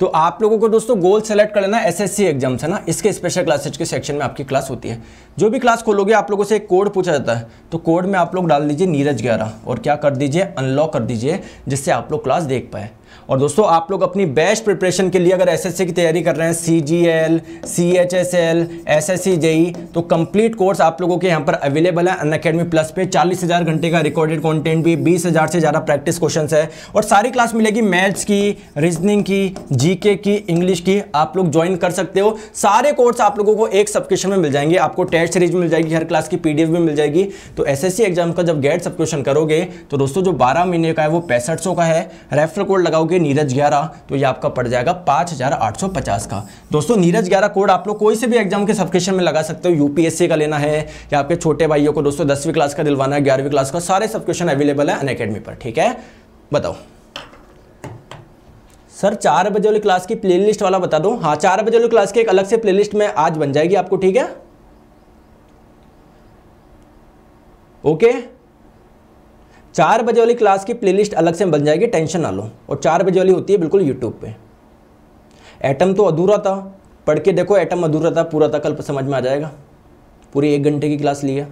Speaker 1: तो आप लोगों को दोस्तों गोल सेलेक्ट कर लेना एसएससी एग्जाम है ना इसके स्पेशल क्लासेज के सेक्शन में आपकी क्लास होती है जो भी क्लास खोलोगे आप लोगों से एक कोड पूछा जाता है तो कोड में आप लोग डाल दीजिए नीरज ग्यारह और क्या कर दीजिए अनलॉक कर दीजिए जिससे आप लोग क्लास देख पाए और दोस्तों आप लोग अपनी बेस्ट प्रिपरेशन के लिए अगर एसएससी की तैयारी कर रहे हैं C G L C H S L S S C JE तो कंप्लीट कोर्स आप लोगों के यहाँ पर अवेलेबल है अन अकेडमी प्लस पे चालीस हज़ार घंटे का रिकॉर्डेड कॉन्टेंट भी बीस हज़ार से ज़्यादा प्रैक्टिस क्वेश्चन है और सारी क्लास मिलेगी मैथ्स की रीजनिंग की जी की इंग्लिश की आप लोग ज्वाइन कर सकते हो सारे कोर्स आप लोगों को एक सब्सक्रिप्शन में मिल जाएंगे आपको टेस्ट सीरीज मिल जाएगी हर क्लास की पी भी मिल जाएगी तो एस एग्जाम का जब गेट सब्सक्रिप्शन करोगे तो दोस्तों जो बारह महीने का है वो पैंसठ का है रेफर कोड लगाओगे नीरज ग्यारह तो ये आपका पड़ जाएगा पाँच हज़ार आठ सौ पचास का दोस्तों नीरज ग्यारह कोड आप लोग कोई से भी एग्जाम के सब्सक्रिप्शन में लगा सकते हो यूपीएससी का लेना है या आपके छोटे भाइयों को दोस्तों दसवीं क्लास का दिलवाना है ग्यारहवीं क्लास का सारे सब्सक्रिप्शन अवेलेबल है अनकेडमी पर ठीक है बताओ सर चार बजे वाली क्लास की प्लेलिस्ट वाला बता दो हाँ चार बजे वाली क्लास की एक अलग से प्लेलिस्ट में आज बन जाएगी आपको ठीक है ओके okay? चार बजे वाली क्लास की प्लेलिस्ट अलग से बन जाएगी टेंशन ना लो और चार बजे वाली होती है बिल्कुल यूट्यूब पे एटम तो अधूरा था पढ़ के देखो एटम अधूरा था पूरा था कल समझ में आ जाएगा पूरी एक घंटे की क्लास लिया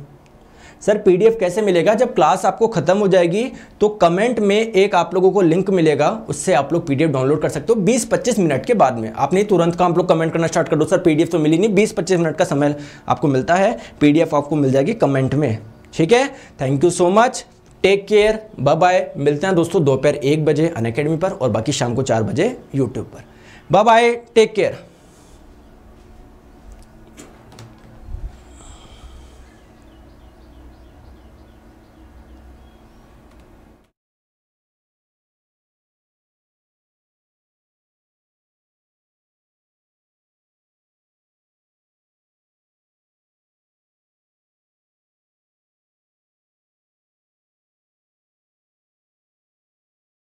Speaker 1: सर पीडीएफ कैसे मिलेगा जब क्लास आपको ख़त्म हो जाएगी तो कमेंट में एक आप लोगों को लिंक मिलेगा उससे आप लोग पीडीएफ डाउनलोड कर सकते हो 20-25 मिनट के बाद में आपने तुरंत का आप लोग कमेंट करना स्टार्ट कर दो सर पीडीएफ तो मिली नहीं 20-25 मिनट का समय आपको मिलता है पीडीएफ आपको मिल जाएगी कमेंट में ठीक है thank you so much take care bye bye मिलते हैं दोस्तों दोपहर एक बजे अनकेडमी पर और बाकी शाम को चार बजे यूट्यूब पर बाय बाय टेक केयर